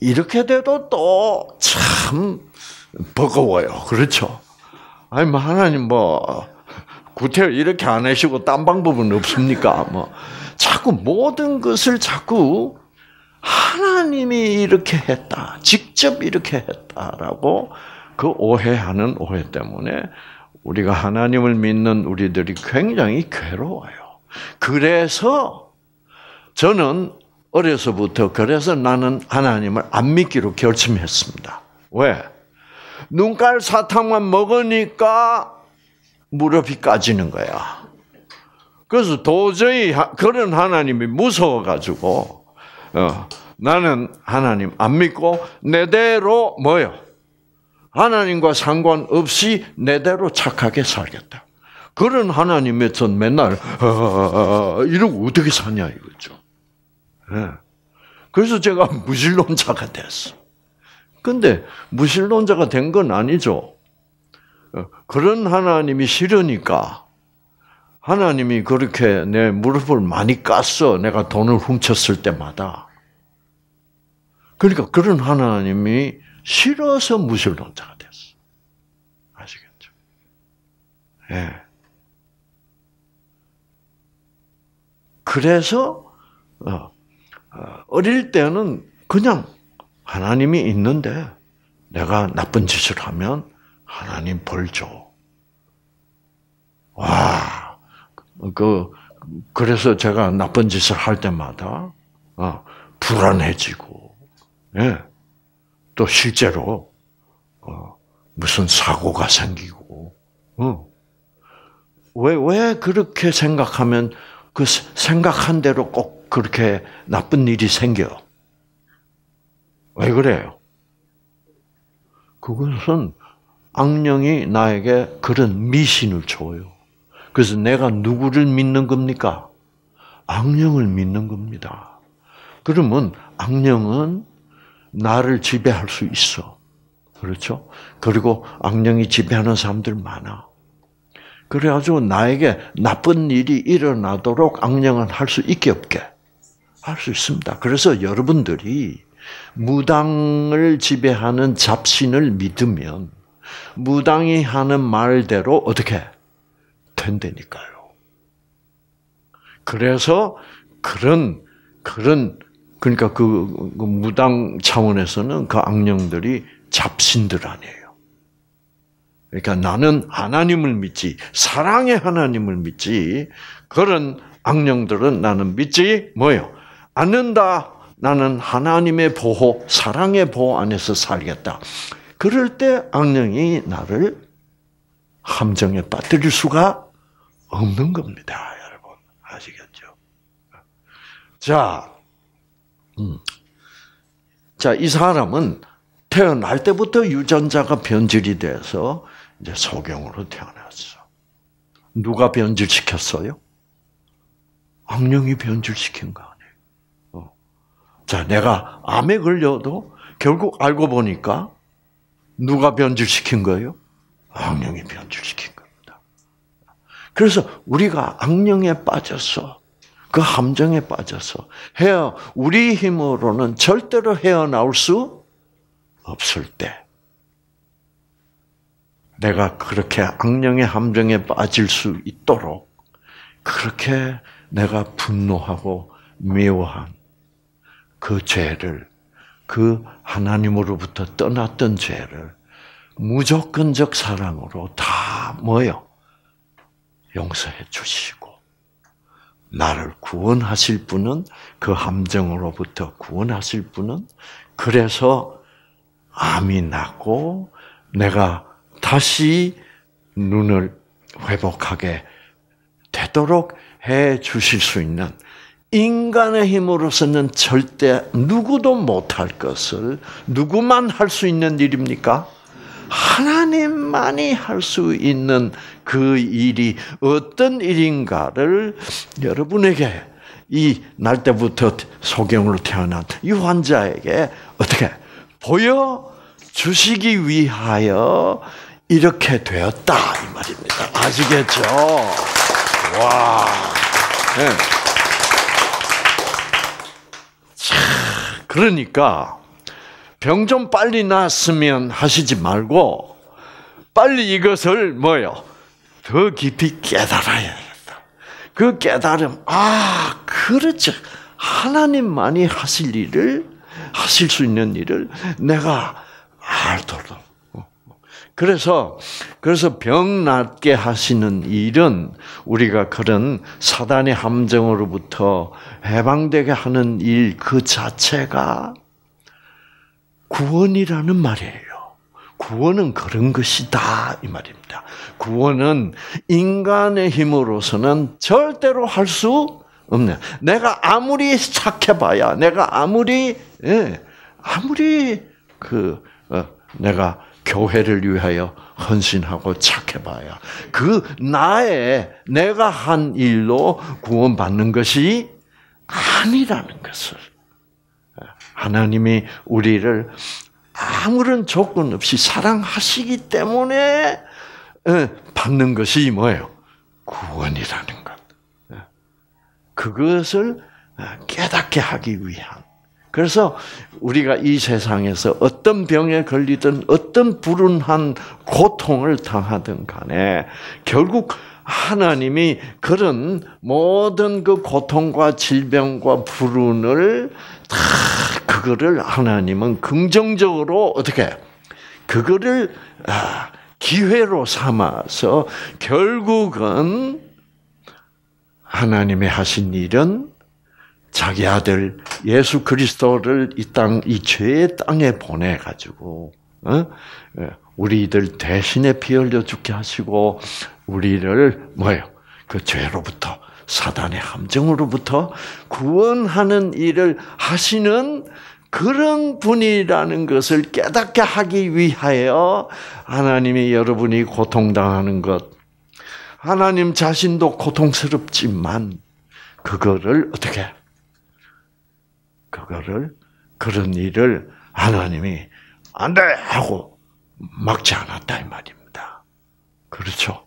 이렇게 돼도 또 참 버거워요. 그렇죠? 아니, 뭐, 하나님 뭐, 구태여 이렇게 안 하시고 딴 방법은 없습니까? 뭐, 자꾸 모든 것을 자꾸 하나님이 이렇게 했다. 직접 이렇게 했다라고 그 오해하는 오해 때문에 우리가 하나님을 믿는 우리들이 굉장히 괴로워요. 그래서 저는 어려서부터 그래서 나는 하나님을 안 믿기로 결심했습니다. 왜? 눈깔 사탕만 먹으니까 무릎이 까지는 거야. 그래서 도저히 그런 하나님이 무서워가지고 어, 나는 하나님 안 믿고 내대로 뭐요? 하나님과 상관없이 내대로 착하게 살겠다. 그런 하나님의 전 맨날 아, 이러고 어떻게 사냐 이거죠. 네. 그래서 제가 무신론자가 됐어. 근데 무신론자가 된 건 아니죠. 어, 그런 하나님이 싫으니까 하나님이 그렇게 내 무릎을 많이 깠어. 내가 돈을 훔쳤을 때마다. 그러니까 그런 하나님이 싫어서 무술론자가 됐어. 아시겠죠? 예. 그래서 어, 어, 어릴 때는 그냥 하나님이 있는데 내가 나쁜 짓을 하면 하나님 벌 줘. 와, 그 그래서 제가 나쁜 짓을 할 때마다 어, 불안해지고, 예. 또 실제로 어, 무슨 사고가 생기고 왜왜 어. 그렇게 생각하면 그 생각한 대로 꼭 그렇게 나쁜 일이 생겨? 왜 그래요? 그것은 악령이 나에게 그런 미신을 줘요. 그래서 내가 누구를 믿는 겁니까? 악령을 믿는 겁니다. 그러면 악령은 나를 지배할 수 있어. 그렇죠? 그리고 악령이 지배하는 사람들 많아. 그래가지고 나에게 나쁜 일이 일어나도록 악령은 할 수 있게 없게 할 수 있습니다. 그래서 여러분들이 무당을 지배하는 잡신을 믿으면 무당이 하는 말대로 어떻게 된다니까요. 그래서 그런 그런 그러니까 그, 그 무당 차원에서는 그 악령들이 잡신들 아니에요. 그러니까 나는 하나님을 믿지, 사랑의 하나님을 믿지, 그런 악령들은 나는 믿지, 뭐요? 않는다. 나는 하나님의 보호, 사랑의 보호 안에서 살겠다. 그럴 때 악령이 나를 함정에 빠뜨릴 수가 없는 겁니다. 여러분. 아시겠죠? 자, 음. 자, 이 사람은 태어날 때부터 유전자가 변질이 돼서 이제 소경으로 태어났어. 누가 변질시켰어요? 악령이 변질시킨 거 아니에요. 어. 자, 내가 암에 걸려도 결국 알고 보니까 누가 변질시킨 거예요? 악령이 변질시킨 겁니다. 그래서 우리가 악령에 빠져서 그 함정에 빠져서 헤어 우리 힘으로는 절대로 헤어나올 수 없을 때 내가 그렇게 악령의 함정에 빠질 수 있도록 그렇게 내가 분노하고 미워한 그 죄를 그 하나님으로부터 떠났던 죄를 무조건적 사랑으로 다 모여 용서해 주시고 나를 구원하실 분은 그 함정으로부터 구원하실 분은 그래서 암이 났고 내가 다시 눈을 회복하게 되도록 해 주실 수 있는 인간의 힘으로서는 절대 누구도 못할 것을 누구만 할 수 있는 일입니까? 하나님만이 할 수 있는 그 일이 어떤 일인가를 여러분에게 이 날 때부터 소경으로 태어난 이환자에게 어떻게 보여 주시기 위하여 이렇게 되었다 이 말입니다. 아시겠죠? 와. 네. 자, 그러니까 병좀 빨리 났으면 하시지 말고 빨리 이것을 뭐요? 더 깊이 깨달아야 한다. 그 깨달음, 아, 그렇죠. 하나님만이 하실 일을, 하실 수 있는 일을 내가 알도록. 그래서, 그래서 병 낫게 하시는 일은 우리가 그런 사단의 함정으로부터 해방되게 하는 일 그 자체가 구원이라는 말이에요. 구원은 그런 것이다 이 말입니다. 구원은 인간의 힘으로서는 절대로 할 수 없네. 내가 아무리 착해봐야, 내가 아무리 예, 아무리 그 어, 내가 교회를 위하여 헌신하고 착해봐야 그 나의 내가 한 일로 구원받는 것이 아니라는 것을 하나님이 우리를 아무런 조건 없이 사랑하시기 때문에 어, 받는 것이 뭐예요? 구원이라는 것. 어, 그것을 어, 깨닫게 하기 위한. 그래서 우리가 이 세상에서 어떤 병에 걸리든 어떤 불운한 고통을 당하든 간에 결국 하나님이 그런 모든 그 고통과 질병과 불운을 다 그거를 하나님은 긍정적으로 어떻게 그거를 아, 기회로 삼아서 결국은 하나님의 하신 일은 자기 아들 예수 그리스도를 이 땅, 이 죄의 땅에 보내가지고, 어? 예, 우리들 대신에 피 흘려 죽게 하시고, 우리를, 뭐요그 죄로부터 사단의 함정으로부터 구원하는 일을 하시는 그런 분이라는 것을 깨닫게 하기 위하여 하나님이 여러분이 고통당하는 것, 하나님 자신도 고통스럽지만 그거를 어떻게 그거를 그런 일을 하나님이 안돼 하고 막지 않았다 이 말입니다. 그렇죠?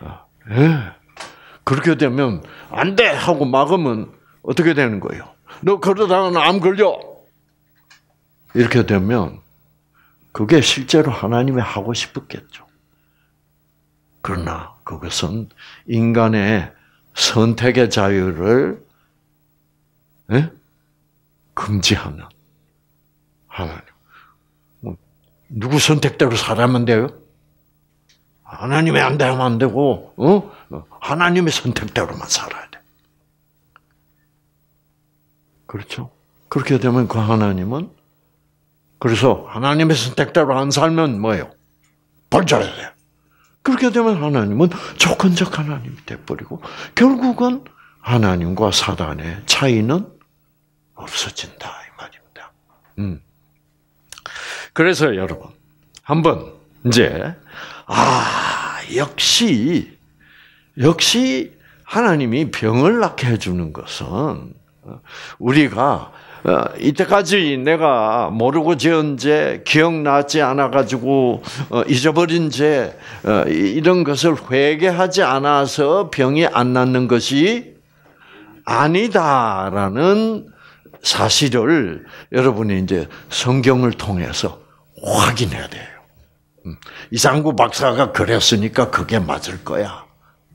어, 예. 그렇게 되면 안 돼 하고 막으면 어떻게 되는 거예요? 너 그러다가는 암 걸려. 이렇게 되면 그게 실제로 하나님이 하고 싶었겠죠. 그러나 그것은 인간의 선택의 자유를 네? 금지하는 하나님. 뭐 누구 선택대로 살아면 돼요? 하나님의 안 되면 안 되고, 어? 하나님의 선택대로만 살아야 돼. 그렇죠? 그렇게 되면 그 하나님은 그래서 하나님의 선택대로 안 살면 뭐예요? 벌져야 돼. 그렇게 되면 하나님은 조건적 하나님이 돼버리고 결국은 하나님과 사단의 차이는 없어진다 이 말입니다. 음. 그래서 여러분 한번 이제 아 역시 역시 하나님이 병을 낫게 해주는 것은 우리가 어, 이때까지 내가 모르고 지은 죄, 기억나지 않아가지고 어, 잊어버린 죄 어, 이런 것을 회개하지 않아서 병이 안 낫는 것이 아니다라는 사실을 여러분이 이제 성경을 통해서 확인해야 돼요. 음, 이상구 박사가 그랬으니까 그게 맞을 거야.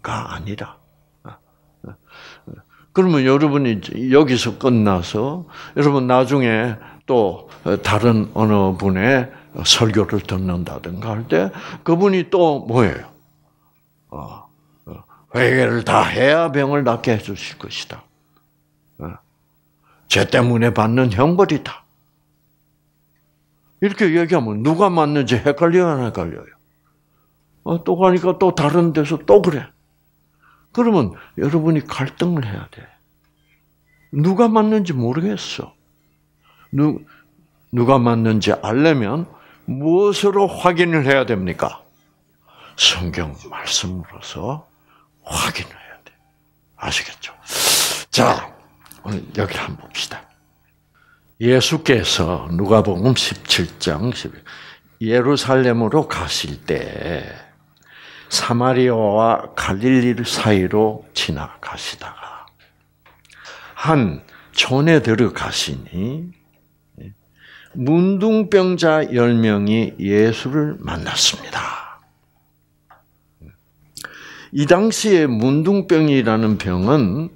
가 아니라. 그러면 여러분이 여기서 끝나서 여러분 나중에 또 다른 어느 분의 설교를 듣는다든가 할 때 그분이 또 뭐예요? 어, 어, 회개를 다 해야 병을 낫게 해주실 것이다. 어, 죄 때문에 받는 형벌이다. 이렇게 얘기하면 누가 맞는지 헷갈려요, 안 헷갈려요? 또 가니까 또 다른 데서 또 그래. 그러면 여러분이 갈등을 해야 돼. 누가 맞는지 모르겠어. 누, 누가 맞는지 알려면 무엇으로 확인을 해야 됩니까? 성경 말씀으로서 확인을 해야 돼. 아시겠죠? 자, 오늘 여기 한번 봅시다. 예수께서 누가복음 17장 1 1 예루살렘으로 가실 때 사마리아와 갈릴리 사이로 지나가시다가 한 촌에 들어가시니 문둥병자 10명이 예수를 만났습니다. 이 당시에 문둥병이라는 병은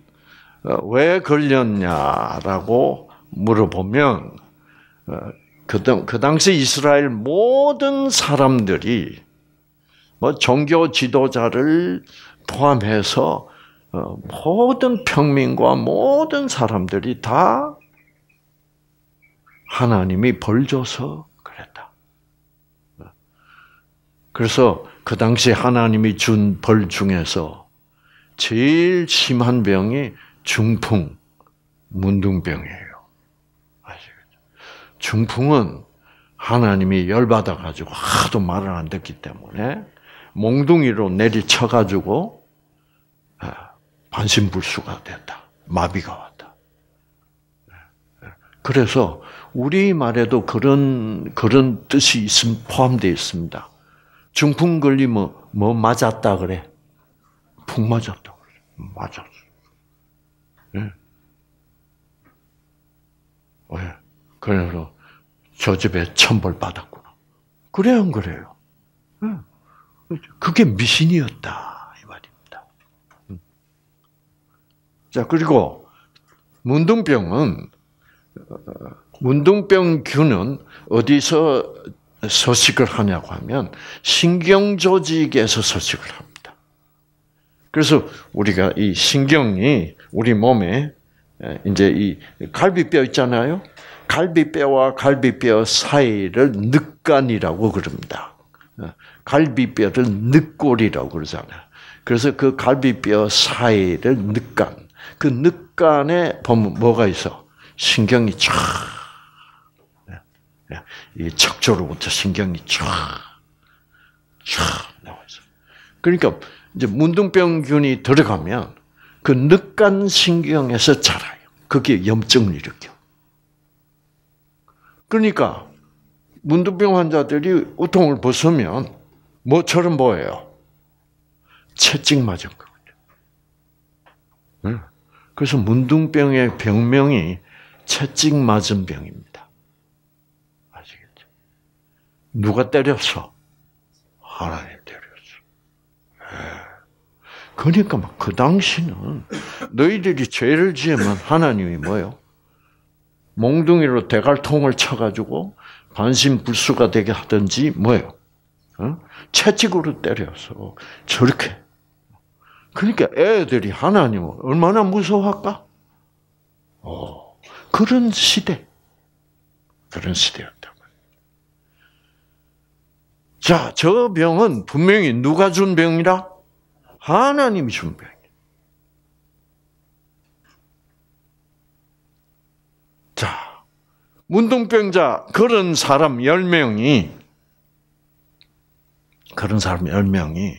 어, 왜 걸렸냐라고 물어보면 어, 그, 그 당시 이스라엘 모든 사람들이 뭐 종교 지도자를 포함해서 어, 모든 평민과 모든 사람들이 다 하나님이 벌 줘서 그랬다. 그래서 그 당시 하나님이 준 벌 중에서 제일 심한 병이 중풍, 문둥병이에요. 아시겠죠? 중풍은 하나님이 열받아가지고 하도 말을 안 듣기 때문에 몽둥이로 내리쳐가지고 아, 반신불수가 됐다. 마비가 왔다. 그래서 우리 말에도 그런 그런 뜻이 있음 포함되어 있습니다. 중풍 걸리면 뭐, 뭐 맞았다 그래? 풍 맞았다 그래. 음, 맞았어. 예. 예. 그래서 저 집에 천벌 받았구나. 그래 안 그래요? 예. 그게 미신이었다 이 말입니다. 음. 자 그리고 문둥병은 어, 문둥병균은 어디서 서식을 하냐고 하면 신경 조직에서 서식을 합니다. 그래서 우리가 이 신경이 우리 몸에 이제 이 갈비뼈 있잖아요. 갈비뼈와 갈비뼈 사이를 늑간이라고 그럽니다. 어, 갈비뼈를 늑골이라고 그러잖아요. 그래서 그 갈비뼈 사이를 늑간. 그 늑간에 보면 뭐가 있어? 신경이 쫙. 네. 네. 이 척추로부터 신경이 쫙, 쫙 나와 있어. 그러니까 이제 문둥병균이 들어가면 그 늑간 신경에서 자라요. 그게 염증을 일으켜. 그러니까 문둥병 환자들이 우통을 벗으면 뭐처럼 보여요? 채찍 맞은 거군요. 그래서 문둥병의 병명이 채찍 맞은 병입니다. 아시겠죠? 누가 때렸어? 하나님 때렸어. 예. 그러니까 막 그 당시는 너희들이 죄를 지으면 하나님이 뭐요? 몽둥이로 대갈통을 쳐가지고 반신불수가 되게 하든지 뭐요? 채찍으로 때려서 저렇게. 그러니까 애들이 하나님을 얼마나 무서워할까? 오, 어, 그런 시대. 그런 시대였다. 자, 저 병은 분명히 누가 준 병이라? 하나님이 준 병이야. 자, 문둥병자, 그런 사람 1명이 그런 사람 10명이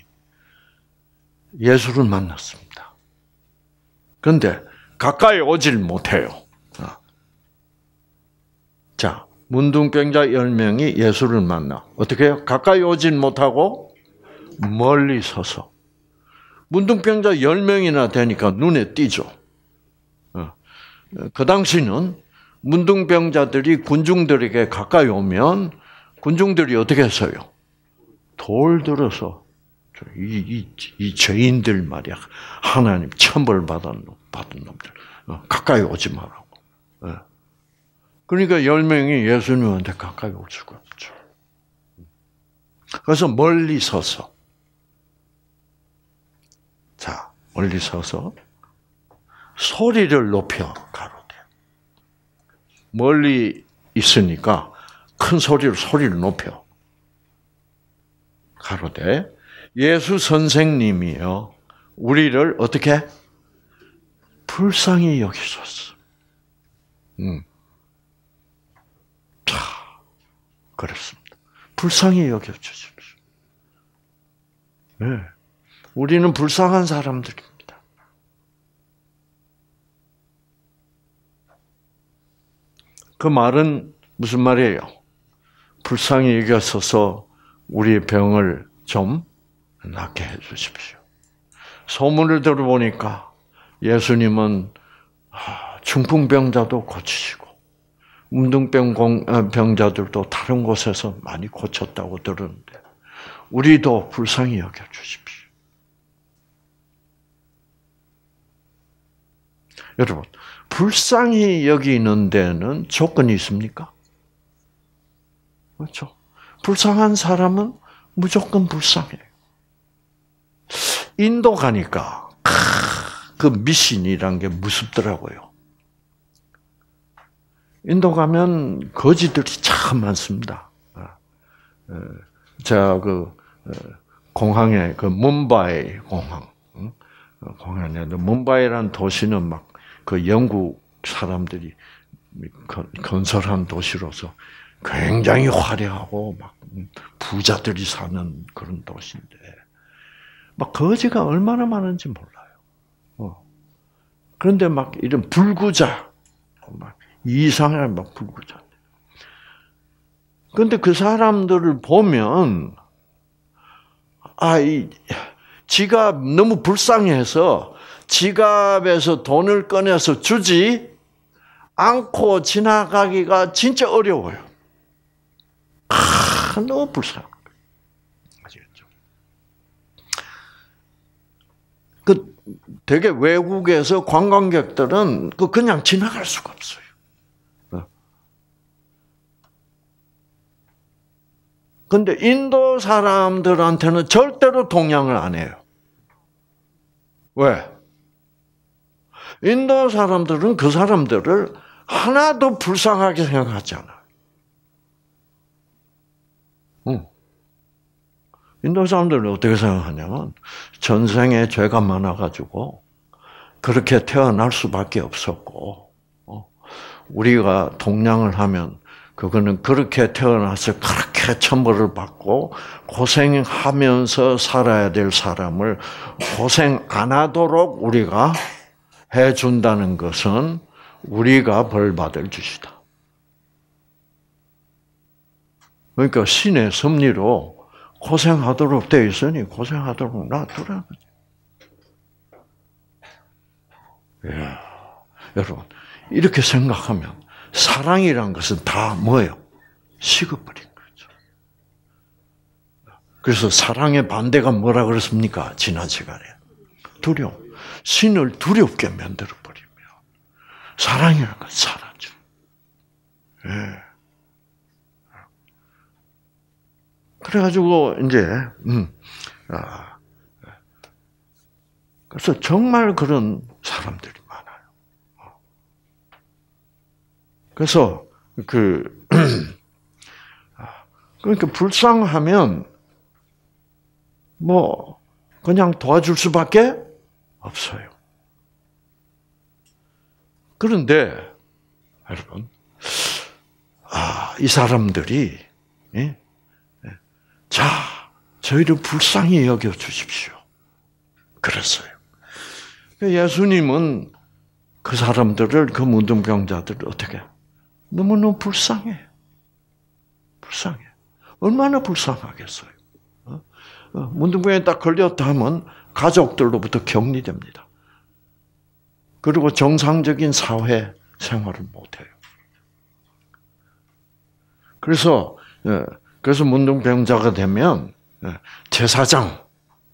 예수를 만났습니다. 그런데 가까이 오질 못해요. 아. 자, 문둥병자 10명이 예수를 만나. 어떻게 해요? 가까이 오질 못하고 멀리 서서. 문둥병자 10명이나 되니까 눈에 띄죠. 어. 그 당시는 문둥병자들이 군중들에게 가까이 오면 군중들이 어떻게 했어요? 돌 들어서 이, 이, 이 죄인들 말이야 하나님 천벌 받은 받은 놈들 어, 가까이 오지 말라고. 어. 그러니까 열 명이 예수님한테 가까이 올 수가 없죠. 그래서 멀리 서서 자 멀리 서서 소리를 높여 가로되 멀리 있으니까 큰 소리로 소리를 높여 가로되 예수 선생님이요 우리를 어떻게 불쌍히 여기소서. 음. 자, 그렇습니다. 불쌍히 여겨주십시오. 네. 우리는 불쌍한 사람들입니다. 그 말은 무슨 말이에요? 불쌍히 여겨서서 우리 병을 좀 낫게 해 주십시오. 소문을 들어보니까 예수님은 아, 중풍병자도 고치시고 운동병 아, 병자들도 다른 곳에서 많이 고쳤다고 들었는데 우리도 불쌍히 여겨 주십시오. 여러분, 불쌍히 여기는 데는 조건이 있습니까? 그렇죠. 불쌍한 사람은 무조건 불쌍해. 인도 가니까 그 미신이란 게 무섭더라고요. 인도 가면 거지들이 참 많습니다. 제가 아, 그 공항에 그 뭄바이 공항 어, 공항에 뭄바이란 그 도시는 막 그 영국 사람들이 건설한 도시로서 굉장히 화려하고 막 부자들이 사는 그런 도시인데 막 거지가 얼마나 많은지 몰라요. 어. 그런데 막 이런 불구자 막 이상한 막 불구자. 그런데그 사람들을 보면 아이 지갑 너무 불쌍해서 지갑에서 돈을 꺼내서 주지 않고 지나가기가 진짜 어려워요. 아, 너무 불쌍한 거예요. 아시겠죠? 그 되게 외국에서 관광객들은 그 그냥 지나갈 수가 없어요. 어. 근데 인도 사람들한테는 절대로 동양을 안 해요. 왜? 인도 사람들은 그 사람들을 하나도 불쌍하게 생각하지 않아. 인도 사람들은 어떻게 생각하냐면 전생에 죄가 많아가지고 그렇게 태어날 수밖에 없었고 어, 우리가 동양을 하면 그거는 그렇게 태어나서 그렇게 천벌을 받고 고생하면서 살아야 될 사람을 고생 안 하도록 우리가 해준다는 것은 우리가 벌 받을 짓이다. 그러니까 신의 섭리로 고생하도록 돼 있으니 고생하도록 놔두라. 예. 여러분, 이렇게 생각하면 사랑이란 것은 다 뭐예요? 식어버린 거죠. 그래서 사랑의 반대가 뭐라 그랬습니까? 지난 시간에. 두려움. 신을 두렵게 만들어버리면 사랑이라건 사라져. 예. 그래가지고 이제 음, 아, 그래서 정말 그런 사람들이 많아요. 그래서 그 *clears throat* 아, 그러니까 불쌍하면 뭐 그냥 도와줄 수밖에 없어요. 그런데 여러분, 아, 이 사람들이 예? 자, 저희를 불쌍히 여겨 주십시오. 그랬어요. 예수님은 그 사람들을 그문둥병자들 어떻게 너무너무 불쌍해. 불쌍해. 얼마나 불쌍하겠어요. 어? 어, 문둥병에 딱 걸렸다 면 가족들로부터 격리됩니다. 그리고 정상적인 사회 생활을 못해요. 그래서 어, 그래서 문둥병자가 되면 예, 제사장,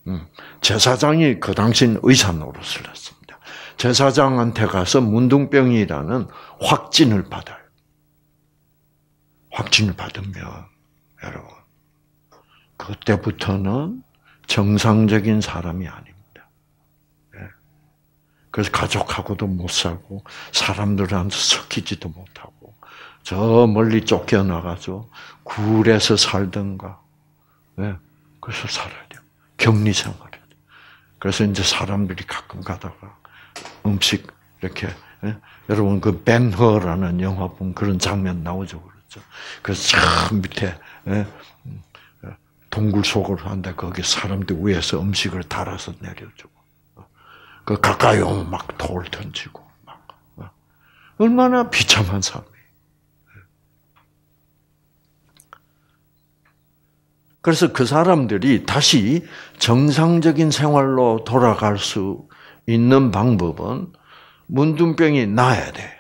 음, 제사장이 그 당시 의사 노릇을 했습니다. 제사장한테 가서 문둥병이라는 확진을 받아요. 확진을 받으면 여러분 그때부터는 정상적인 사람이 아닙니다. 예. 그래서 가족하고도 못 살고 사람들한테 섞이지도 못하고 저 멀리 쫓겨나가서 굴에서 살던가 네. 예, 그래서 살아야 돼요. 격리 생활해 그래서 이제 사람들이 가끔 가다가 음식 이렇게 네? 여러분 그 벤허라는 영화 보면 그런 장면 나오죠 그렇죠. 그래서 참 밑에 네? 동굴 속으로 한데 거기 사람들 위에서 음식을 달아서 내려주고 그 가까이 오면 막 돌 던지고 막 어? 얼마나 비참한 삶. 그래서 그 사람들이 다시 정상적인 생활로 돌아갈 수 있는 방법은 문둥병이 나야 돼요.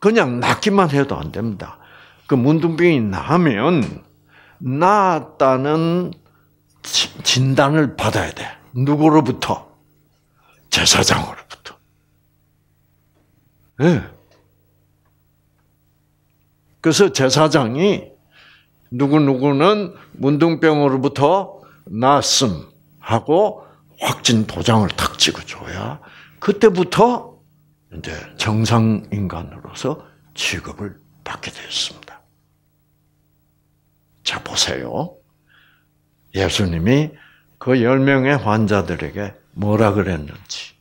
그냥 낫기만 해도 안 됩니다. 그 문둥병이 나면 나았다는 진단을 받아야 돼. 누구로부터? 제사장으로부터. 예. 네. 그래서 제사장이 누구누구는 문둥병으로부터 났음 하고 확진 도장을 탁 찍어줘야 그때부터 이제 정상 인간으로서 취급을 받게 되었습니다. 자, 보세요. 예수님이 그 10명의 환자들에게 뭐라 그랬는지.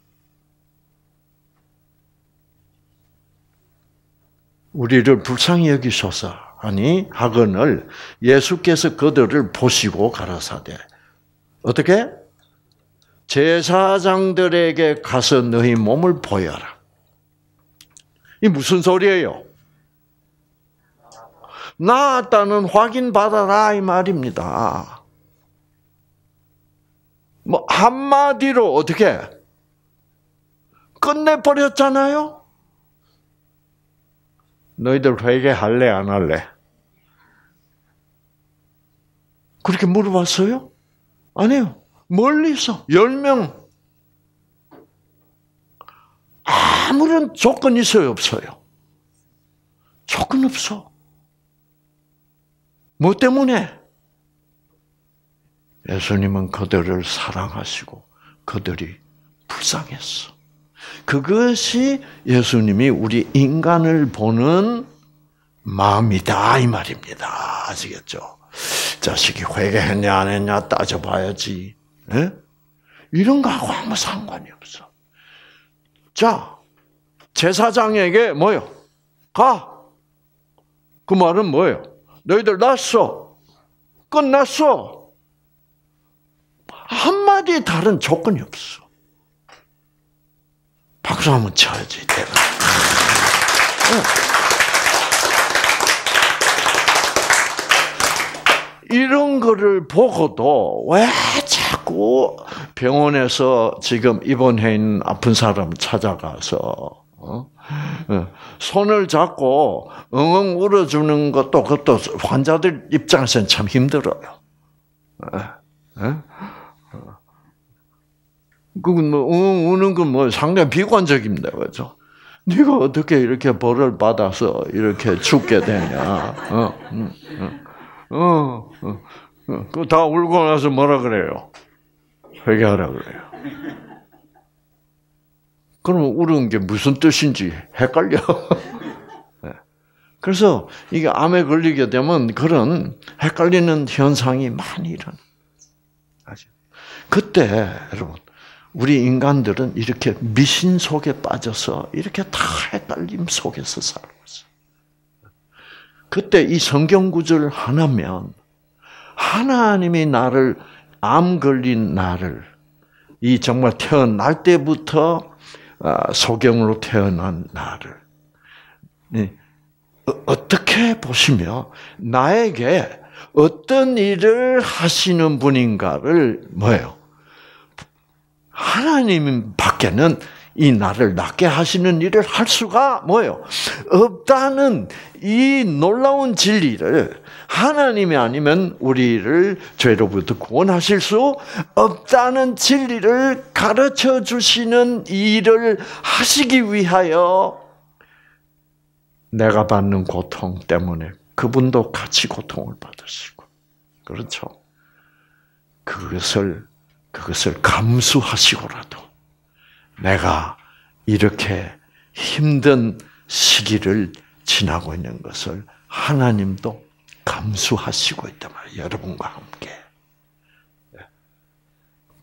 우리를 불쌍히 여기소서. 아니 하원을 예수께서 그들을 보시고 가라사대 어떻게 제사장들에게 가서 너희 몸을 보여라. 이 무슨 소리예요? 나았다는 확인 받아라 이 말입니다. 뭐 한마디로 어떻게 끝내 버렸잖아요. 너희들 회개할래 안 할래? 그렇게 물어봤어요? 아니요. 멀리서 0명 아무런 조건 있어요 없어요? 조건 없어. 뭐 때문에? 예수님은 그들을 사랑하시고 그들이 불쌍했어. 그것이 예수님이 우리 인간을 보는 마음이다 이 말입니다. 아시겠죠? 자식이 회개했냐 안 했냐 따져봐야지. 네? 이런 거하고 아무 상관이 없어. 자 제사장에게 뭐요? 가. 그 말은 뭐예요? 너희들 났어. 끝났어. 한마디 다른 조건이 없어. 박수 한번 쳐야지. 대박. 이런 거를 보고도 왜 자꾸 병원에서 지금 입원해 있는 아픈 사람 찾아가서 어? 어, 손을 잡고 엉엉 울어주는 것도 그것도 환자들 입장에서는 참 힘들어요. 어? 그건 뭐 우는 건 뭐 상당히 비관적입니다, 그렇죠? 네가 어떻게 이렇게 벌을 받아서 이렇게 죽게 되냐? 어, 어, 어, 어, 그다 울고 나서 뭐라 그래요? 회개하라 그래요. 그러면 울은 게 무슨 뜻인지 헷갈려. *laughs* 네. 그래서 이게 암에 걸리게 되면 그런 헷갈리는 현상이 많이 일어나. 그때 여러분 우리 인간들은 이렇게 미신 속에 빠져서 이렇게 다 해달림 속에서 살고 있어. 그때 이 성경 구절 하나면 하나님이 나를 암 걸린 나를 이 정말 태어날 때부터 아, 소경으로 태어난 나를 어, 어떻게 보시며 나에게 어떤 일을 하시는 분인가를 뭐예요? 하나님 밖에는 이 나를 낫게 하시는 일을 할 수가 뭐요 없다는 이 놀라운 진리를 하나님이 아니면 우리를 죄로부터 구원하실 수 없다는 진리를 가르쳐 주시는 일을 하시기 위하여 내가 받는 고통 때문에 그분도 같이 고통을 받으시고 그렇죠. 그것을 그것을 감수하시고라도 내가 이렇게 힘든 시기를 지나고 있는 것을 하나님도 감수하시고 있단 말이에요. 여러분과 함께. 예.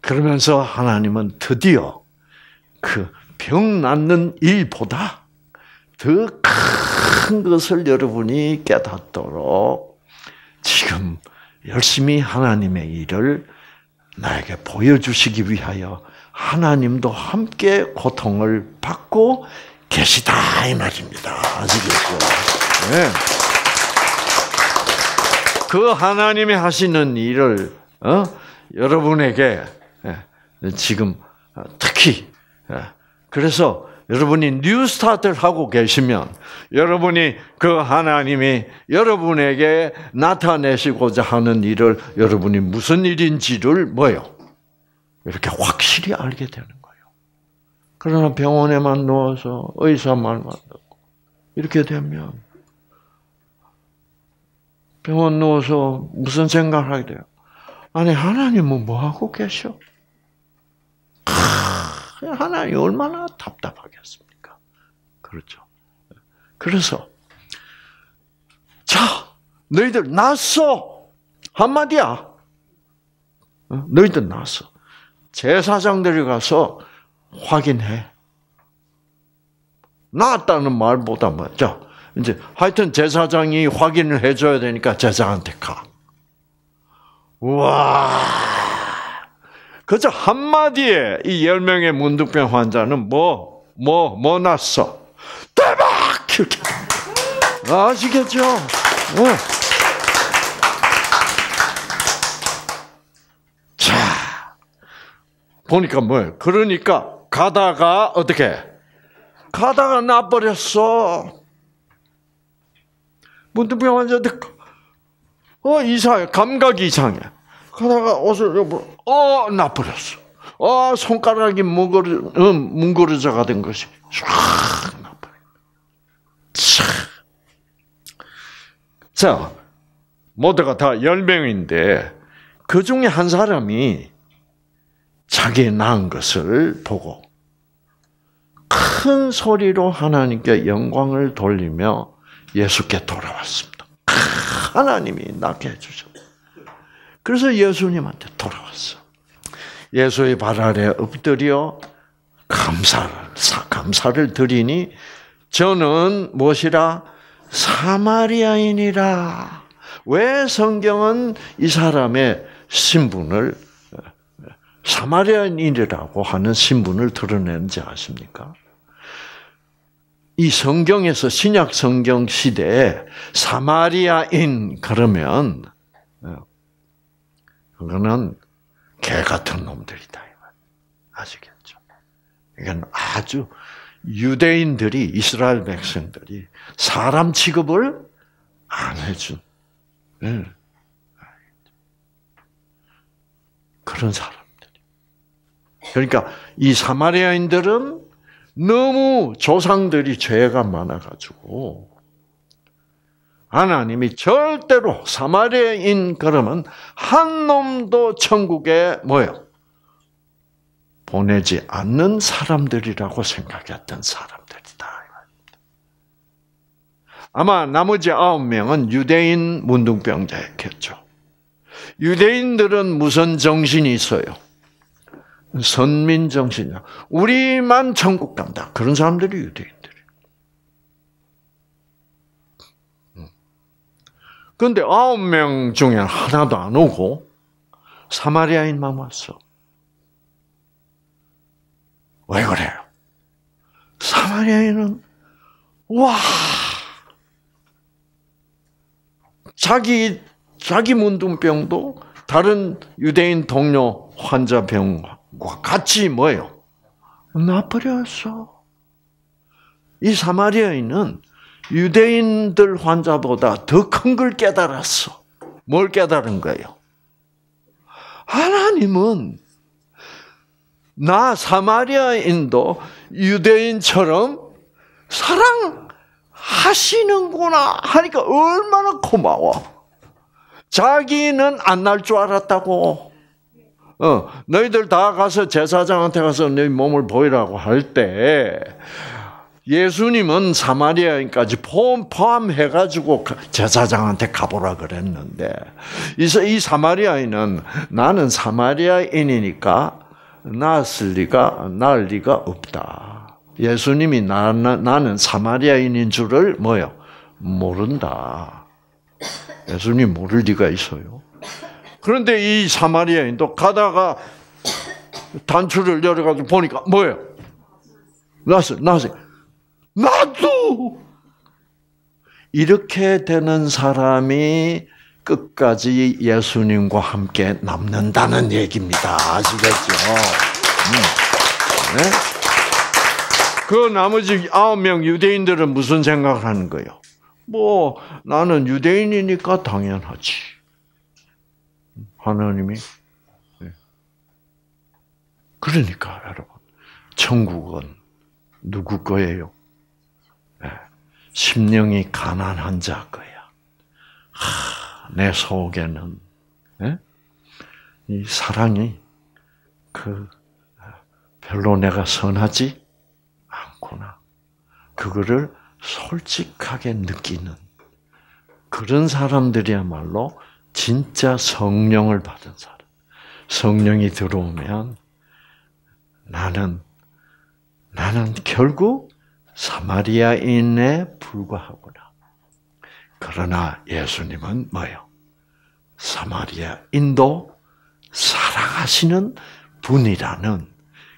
그러면서 하나님은 드디어 그 병 낫는 일보다 더 큰 것을 여러분이 깨닫도록 지금 열심히 하나님의 일을 나에게 보여주시기 위하여 하나님도 함께 고통을 받고 계시다 이 말입니다. 아시겠죠? 네. 그 하나님이 하시는 일을 어? 여러분에게 예, 지금 어, 특히 예, 그래서 여러분이 뉴 스타트를 하고 계시면 여러분이 그 하나님이 여러분에게 나타내시고자 하는 일을 여러분이 무슨 일인지를 뭐요? 이렇게 확실히 알게 되는 거예요. 그러나 병원에만 누워서 의사 말만 듣고 이렇게 되면 병원 누워서 무슨 생각을 하게 돼요? 아니 하나님은 뭐 하고 계셔? 하나님 얼마나 답답하겠습니까? 그렇죠. 그래서 자 너희들 났어 한마디야. 어? 너희들 났어. 제사장들이 가서 확인해. 나았다는 말보다 맞죠. 이제 하여튼 제사장이 확인을 해줘야 되니까 제사한테 가. 와. 그저 한마디에 이 10명의 문득병 환자는 뭐, 뭐, 뭐 났어? 대박! 이렇게. 아시겠죠? 네. 자, 보니까 뭐예요? 그러니까 가다가 어떻게? 가다가 나버렸어. 문득병 환자들, 어, 이상해. 감각이 이상해. 하다가 옷을 옆으로 뭐, 어 나버렸어. 어 손가락이 뭉거리 어, 뭉거리자가 된 것이 쫙 나버려. 자 모두가 다 열 명인데 그 중에 한 사람이 자기 낳은 것을 보고 큰 소리로 하나님께 영광을 돌리며 예수께 돌아왔습니다. 하나님이 낳게 해주셨 그래서 예수님한테 돌아왔어. 예수의 발 아래 엎드려 감사를 감사를 드리니 저는 무엇이라 사마리아인이라. 왜 성경은 이 사람의 신분을 사마리아인이라고 하는 신분을 드러내지 아십니까? 이 성경에서 신약 성경 시대에 사마리아인 그러면 그거는 개 같은 놈들이다. 아시겠죠? 이건 아주 유대인들이 이스라엘 백성들이 사람 취급을 안 해준 예. 그런 사람들이. 그러니까 이 사마리아인들은 너무 조상들이 죄가 많아가지고 하나님이 절대로 사마리아인 그러면 한 놈도 천국에 뭐요? 보내지 않는 사람들이라고 생각했던 사람들이다. 아마 나머지 아홉 명은 유대인 문둥병자였겠죠. 유대인들은 무슨 정신이 있어요? 선민 정신이야. 우리만 천국 간다. 그런 사람들이 유대인. 그런데 아홉 명 중에 하나도 안 오고 사마리아인만 왔어. 왜 그래요? 사마리아인은 와 자기 자기 문둥병도 다른 유대인 동료 환자 병과 같이 뭐예요? 나버렸어. 이 사마리아인은 유대인들 환자보다 더 큰 걸 깨달았어. 뭘 깨달은 거예요? 하나님은 나 사마리아인도 유대인처럼 사랑하시는구나 하니까 얼마나 고마워. 자기는 안 날 줄 알았다고. 어, 너희들 다 가서 제사장한테 가서 너희 몸을 보이라고 할 때, 예수님은 사마리아인까지 포함해 가지고 제사장한테 가보라 그랬는데 이 사마리아인은 나는 사마리아인이니까 나을 리가 날 리가 없다. 예수님이 나, 는 사마리아인인 줄을 뭐요 모른다. 예수님 모를 리가 있어요. 그런데 이 사마리아인도 가다가 단추를 열어가지고 보니까 뭐예요? 나스, 나스. 나도! 이렇게 되는 사람이 끝까지 예수님과 함께 남는다는 얘기입니다. 아시겠죠? 음. 네? 그 나머지 아홉 명 유대인들은 무슨 생각을 하는 거예요? 뭐, 나는 유대인이니까 당연하지. 하나님이. 네. 그러니까, 여러분. 천국은 누구 거예요? 심령이 가난한 자 거야. 하, 내 속에는 예? 이 사랑이 그 아, 별로 내가 선하지 않구나. 그거를 솔직하게 느끼는 그런 사람들이야말로 진짜 성령을 받은 사람. 성령이 들어오면 나는 나는 결국 사마리아인에 불과하구나. 그러나 예수님은 뭐요? 사마리아인도 사랑하시는 분이라는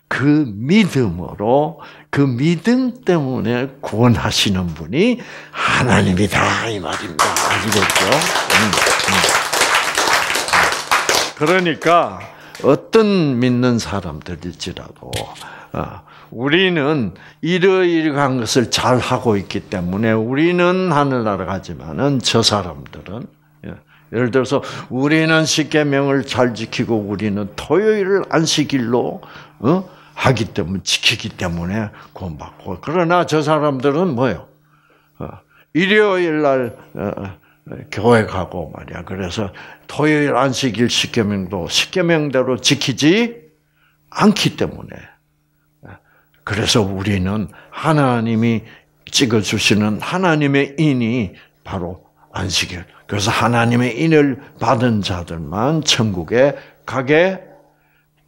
그 믿음으로 그 믿음 때문에 구원하시는 분이 하나님이다 이 말입니다. 아시겠죠? 음, 음. 그러니까 어떤 믿는 사람들일지라도 어, 우리는 이러이러한 것을 잘 하고 있기 때문에 우리는 하늘나라 가지만은 저 사람들은 예, 예를 들어서 우리는 십계명을 잘 지키고 우리는 토요일을 안식일로 어? 하기 때문에 지키기 때문에 구원받고 그러나 저 사람들은 뭐요? 어, 일요일 날 어, 어, 교회 가고 말이야. 그래서 토요일 안식일 십계명도 십계명대로 지키지 않기 때문에 그래서 우리는 하나님이 찍어주시는 하나님의 인이 바로 안식일. 그래서 하나님의 인을 받은 자들만 천국에 가게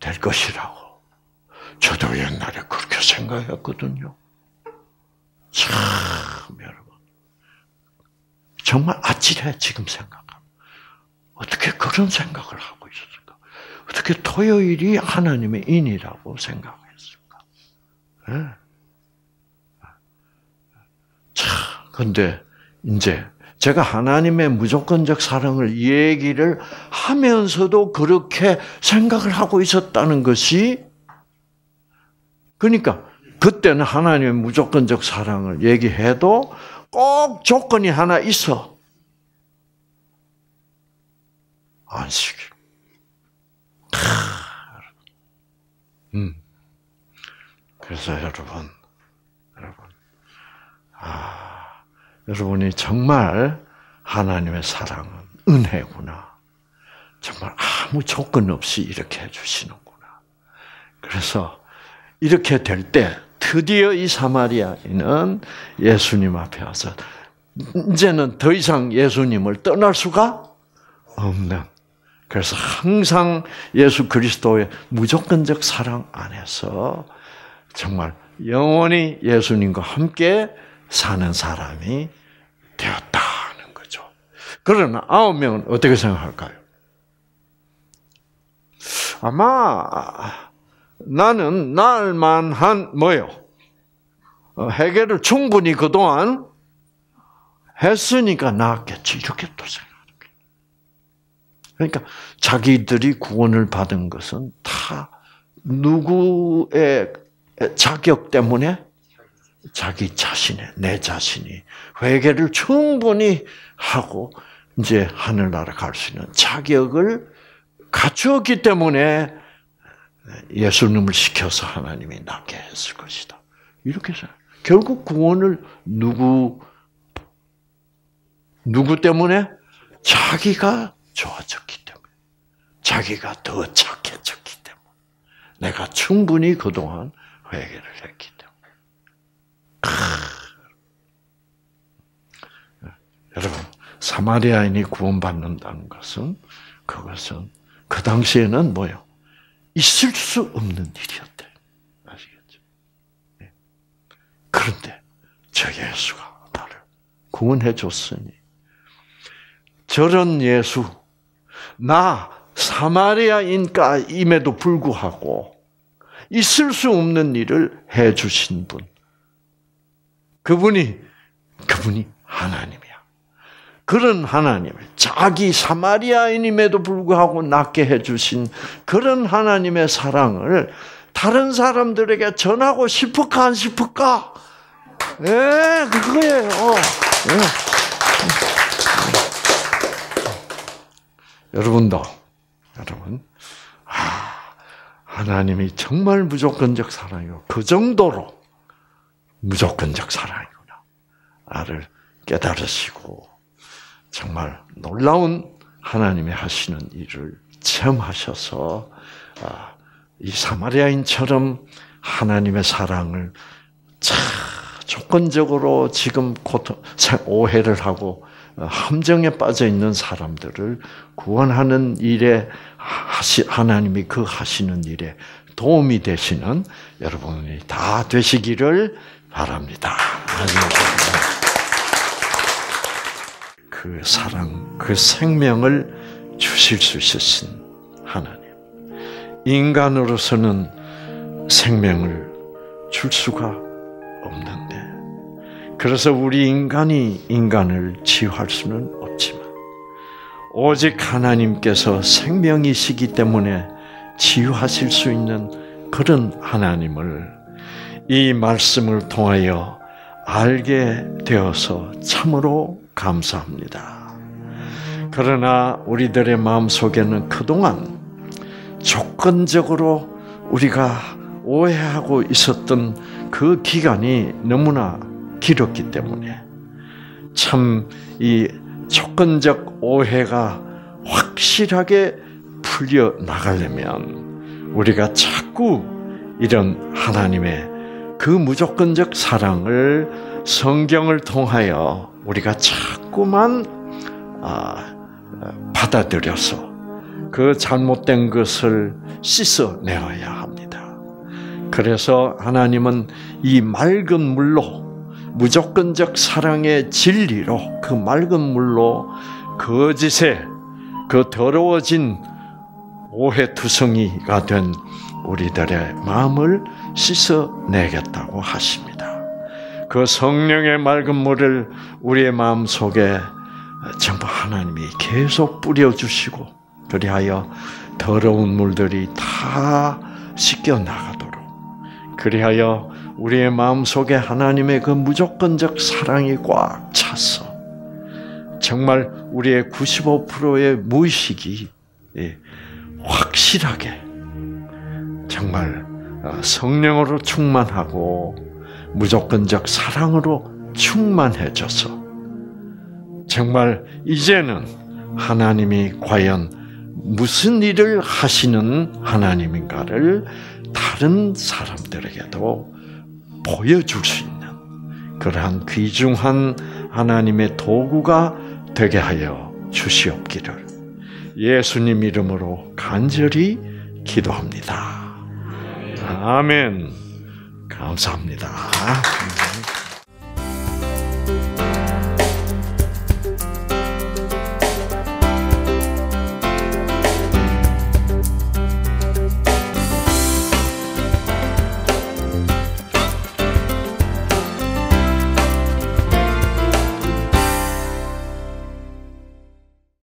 될 것이라고. 저도 옛날에 그렇게 생각했거든요. 참, 여러분. 정말 아찔해, 지금 생각하면. 어떻게 그런 생각을 하고 있었을까? 어떻게 토요일이 하나님의 인이라고 생각해 참, 근데 이제 제가 하나님의 무조건적 사랑을 얘기를 하면서도 그렇게 생각을 하고 있었다는 것이 그러니까 그때는 하나님의 무조건적 사랑을 얘기해도 꼭 조건이 하나 있어. 안식일. 그래서 여러분, 여러분, 아, 여러분이 정말 하나님의 사랑은 은혜구나. 정말 아무 조건 없이 이렇게 해주시는구나. 그래서 이렇게 될 때 드디어 이 사마리아인은 예수님 앞에 와서 이제는 더 이상 예수님을 떠날 수가 없는. 그래서 항상 예수 그리스도의 무조건적 사랑 안에서 정말 영원히 예수님과 함께 사는 사람이 되었다는 거죠. 그러나 아홉 명은 어떻게 생각할까요? 아마 나는 날만한 뭐요? 어, 해결을 충분히 그동안 했으니까 낫겠지. 이렇게 또 생각하는 거예요. 그러니까 자기들이 구원을 받은 것은 다 누구의 자격 때문에 자기 자신의 내 자신이 회개를 충분히 하고 이제 하늘나라 갈 수 있는 자격을 갖추었기 때문에 예수님을 시켜서 하나님이 낫게 했을 것이다. 이렇게 해서 결국 구원을 누구 누구 때문에 자기가 좋아졌기 때문에 자기가 더 착해졌기 때문에 내가 충분히 그동안 회개를 했기 때문에. 여러분, 사마리아인이 구원받는다는 것은 그것은 그 당시에는 뭐요? 있을 수 없는 일이었대. 아시겠죠? 예. 그런데 저 예수가 나를 구원해 줬으니 저런 예수 나 사마리아인가임에도 불구하고 있을 수 없는 일을 해 주신 분. 그분이 그분이 하나님이야. 그런 하나님 자기 사마리아인임에도 불구하고 낫게 해 주신 그런 하나님의 사랑을 다른 사람들에게 전하고 싶을까 안 싶을까? 예, 네, 그거예요. 네. 여러분도 여러분 하나님이 정말 무조건적 사랑이고 그 정도로 무조건적 사랑이구나. 나를 깨달으시고 정말 놀라운 하나님이 하시는 일을 체험하셔서 아, 이 사마리아인처럼 하나님의 사랑을 조건적으로 지금 고통, 오해를 하고 어, 함정에 빠져 있는 사람들을 구원하는 일에 하시, 하나님이 그 하시는 일에 도움이 되시는 여러분이 다 되시기를 바랍니다. 그 사랑, 그 생명을 주실 수 있으신 하나님. 인간으로서는 생명을 줄 수가 없는데, 그래서 우리 인간이 인간을 치유할 수는 오직 하나님께서 생명이시기 때문에 치유하실 수 있는 그런 하나님을 이 말씀을 통하여 알게 되어서 참으로 감사합니다. 그러나 우리들의 마음 속에는 그동안 조건적으로 우리가 오해하고 있었던 그 기간이 너무나 길었기 때문에 참이 조건적 오해가 확실하게 풀려 나가려면 우리가 자꾸 이런 하나님의 그 무조건적 사랑을 성경을 통하여 우리가 자꾸만 아, 받아들여서 그 잘못된 것을 씻어내어야 합니다. 그래서 하나님은 이 맑은 물로 무조건적 사랑의 진리로 그 맑은 물로 거짓에그 그 더러워진 오해투성이가 된 우리들의 마음을 씻어내겠다고 하십니다. 그 성령의 맑은 물을 우리의 마음 속에 전부 하나님이 계속 뿌려주시고 그리하여 더러운 물들이 다 씻겨 나가도록 그리하여 우리의 마음 속에 하나님의 그 무조건적 사랑이 꽉 차서 정말 우리의 95%의 무의식이 예, 확실하게 정말 어, 성령으로 충만하고 무조건적 사랑으로 충만해져서 정말 이제는 하나님이 과연 무슨 일을 하시는 하나님인가를 다른 사람들에게도 보여줄 수 있는 그러한 귀중한 하나님의 도구가 되게 하여 주시옵기를 예수님 이름으로 간절히 기도합니다. 아멘. 감사합니다.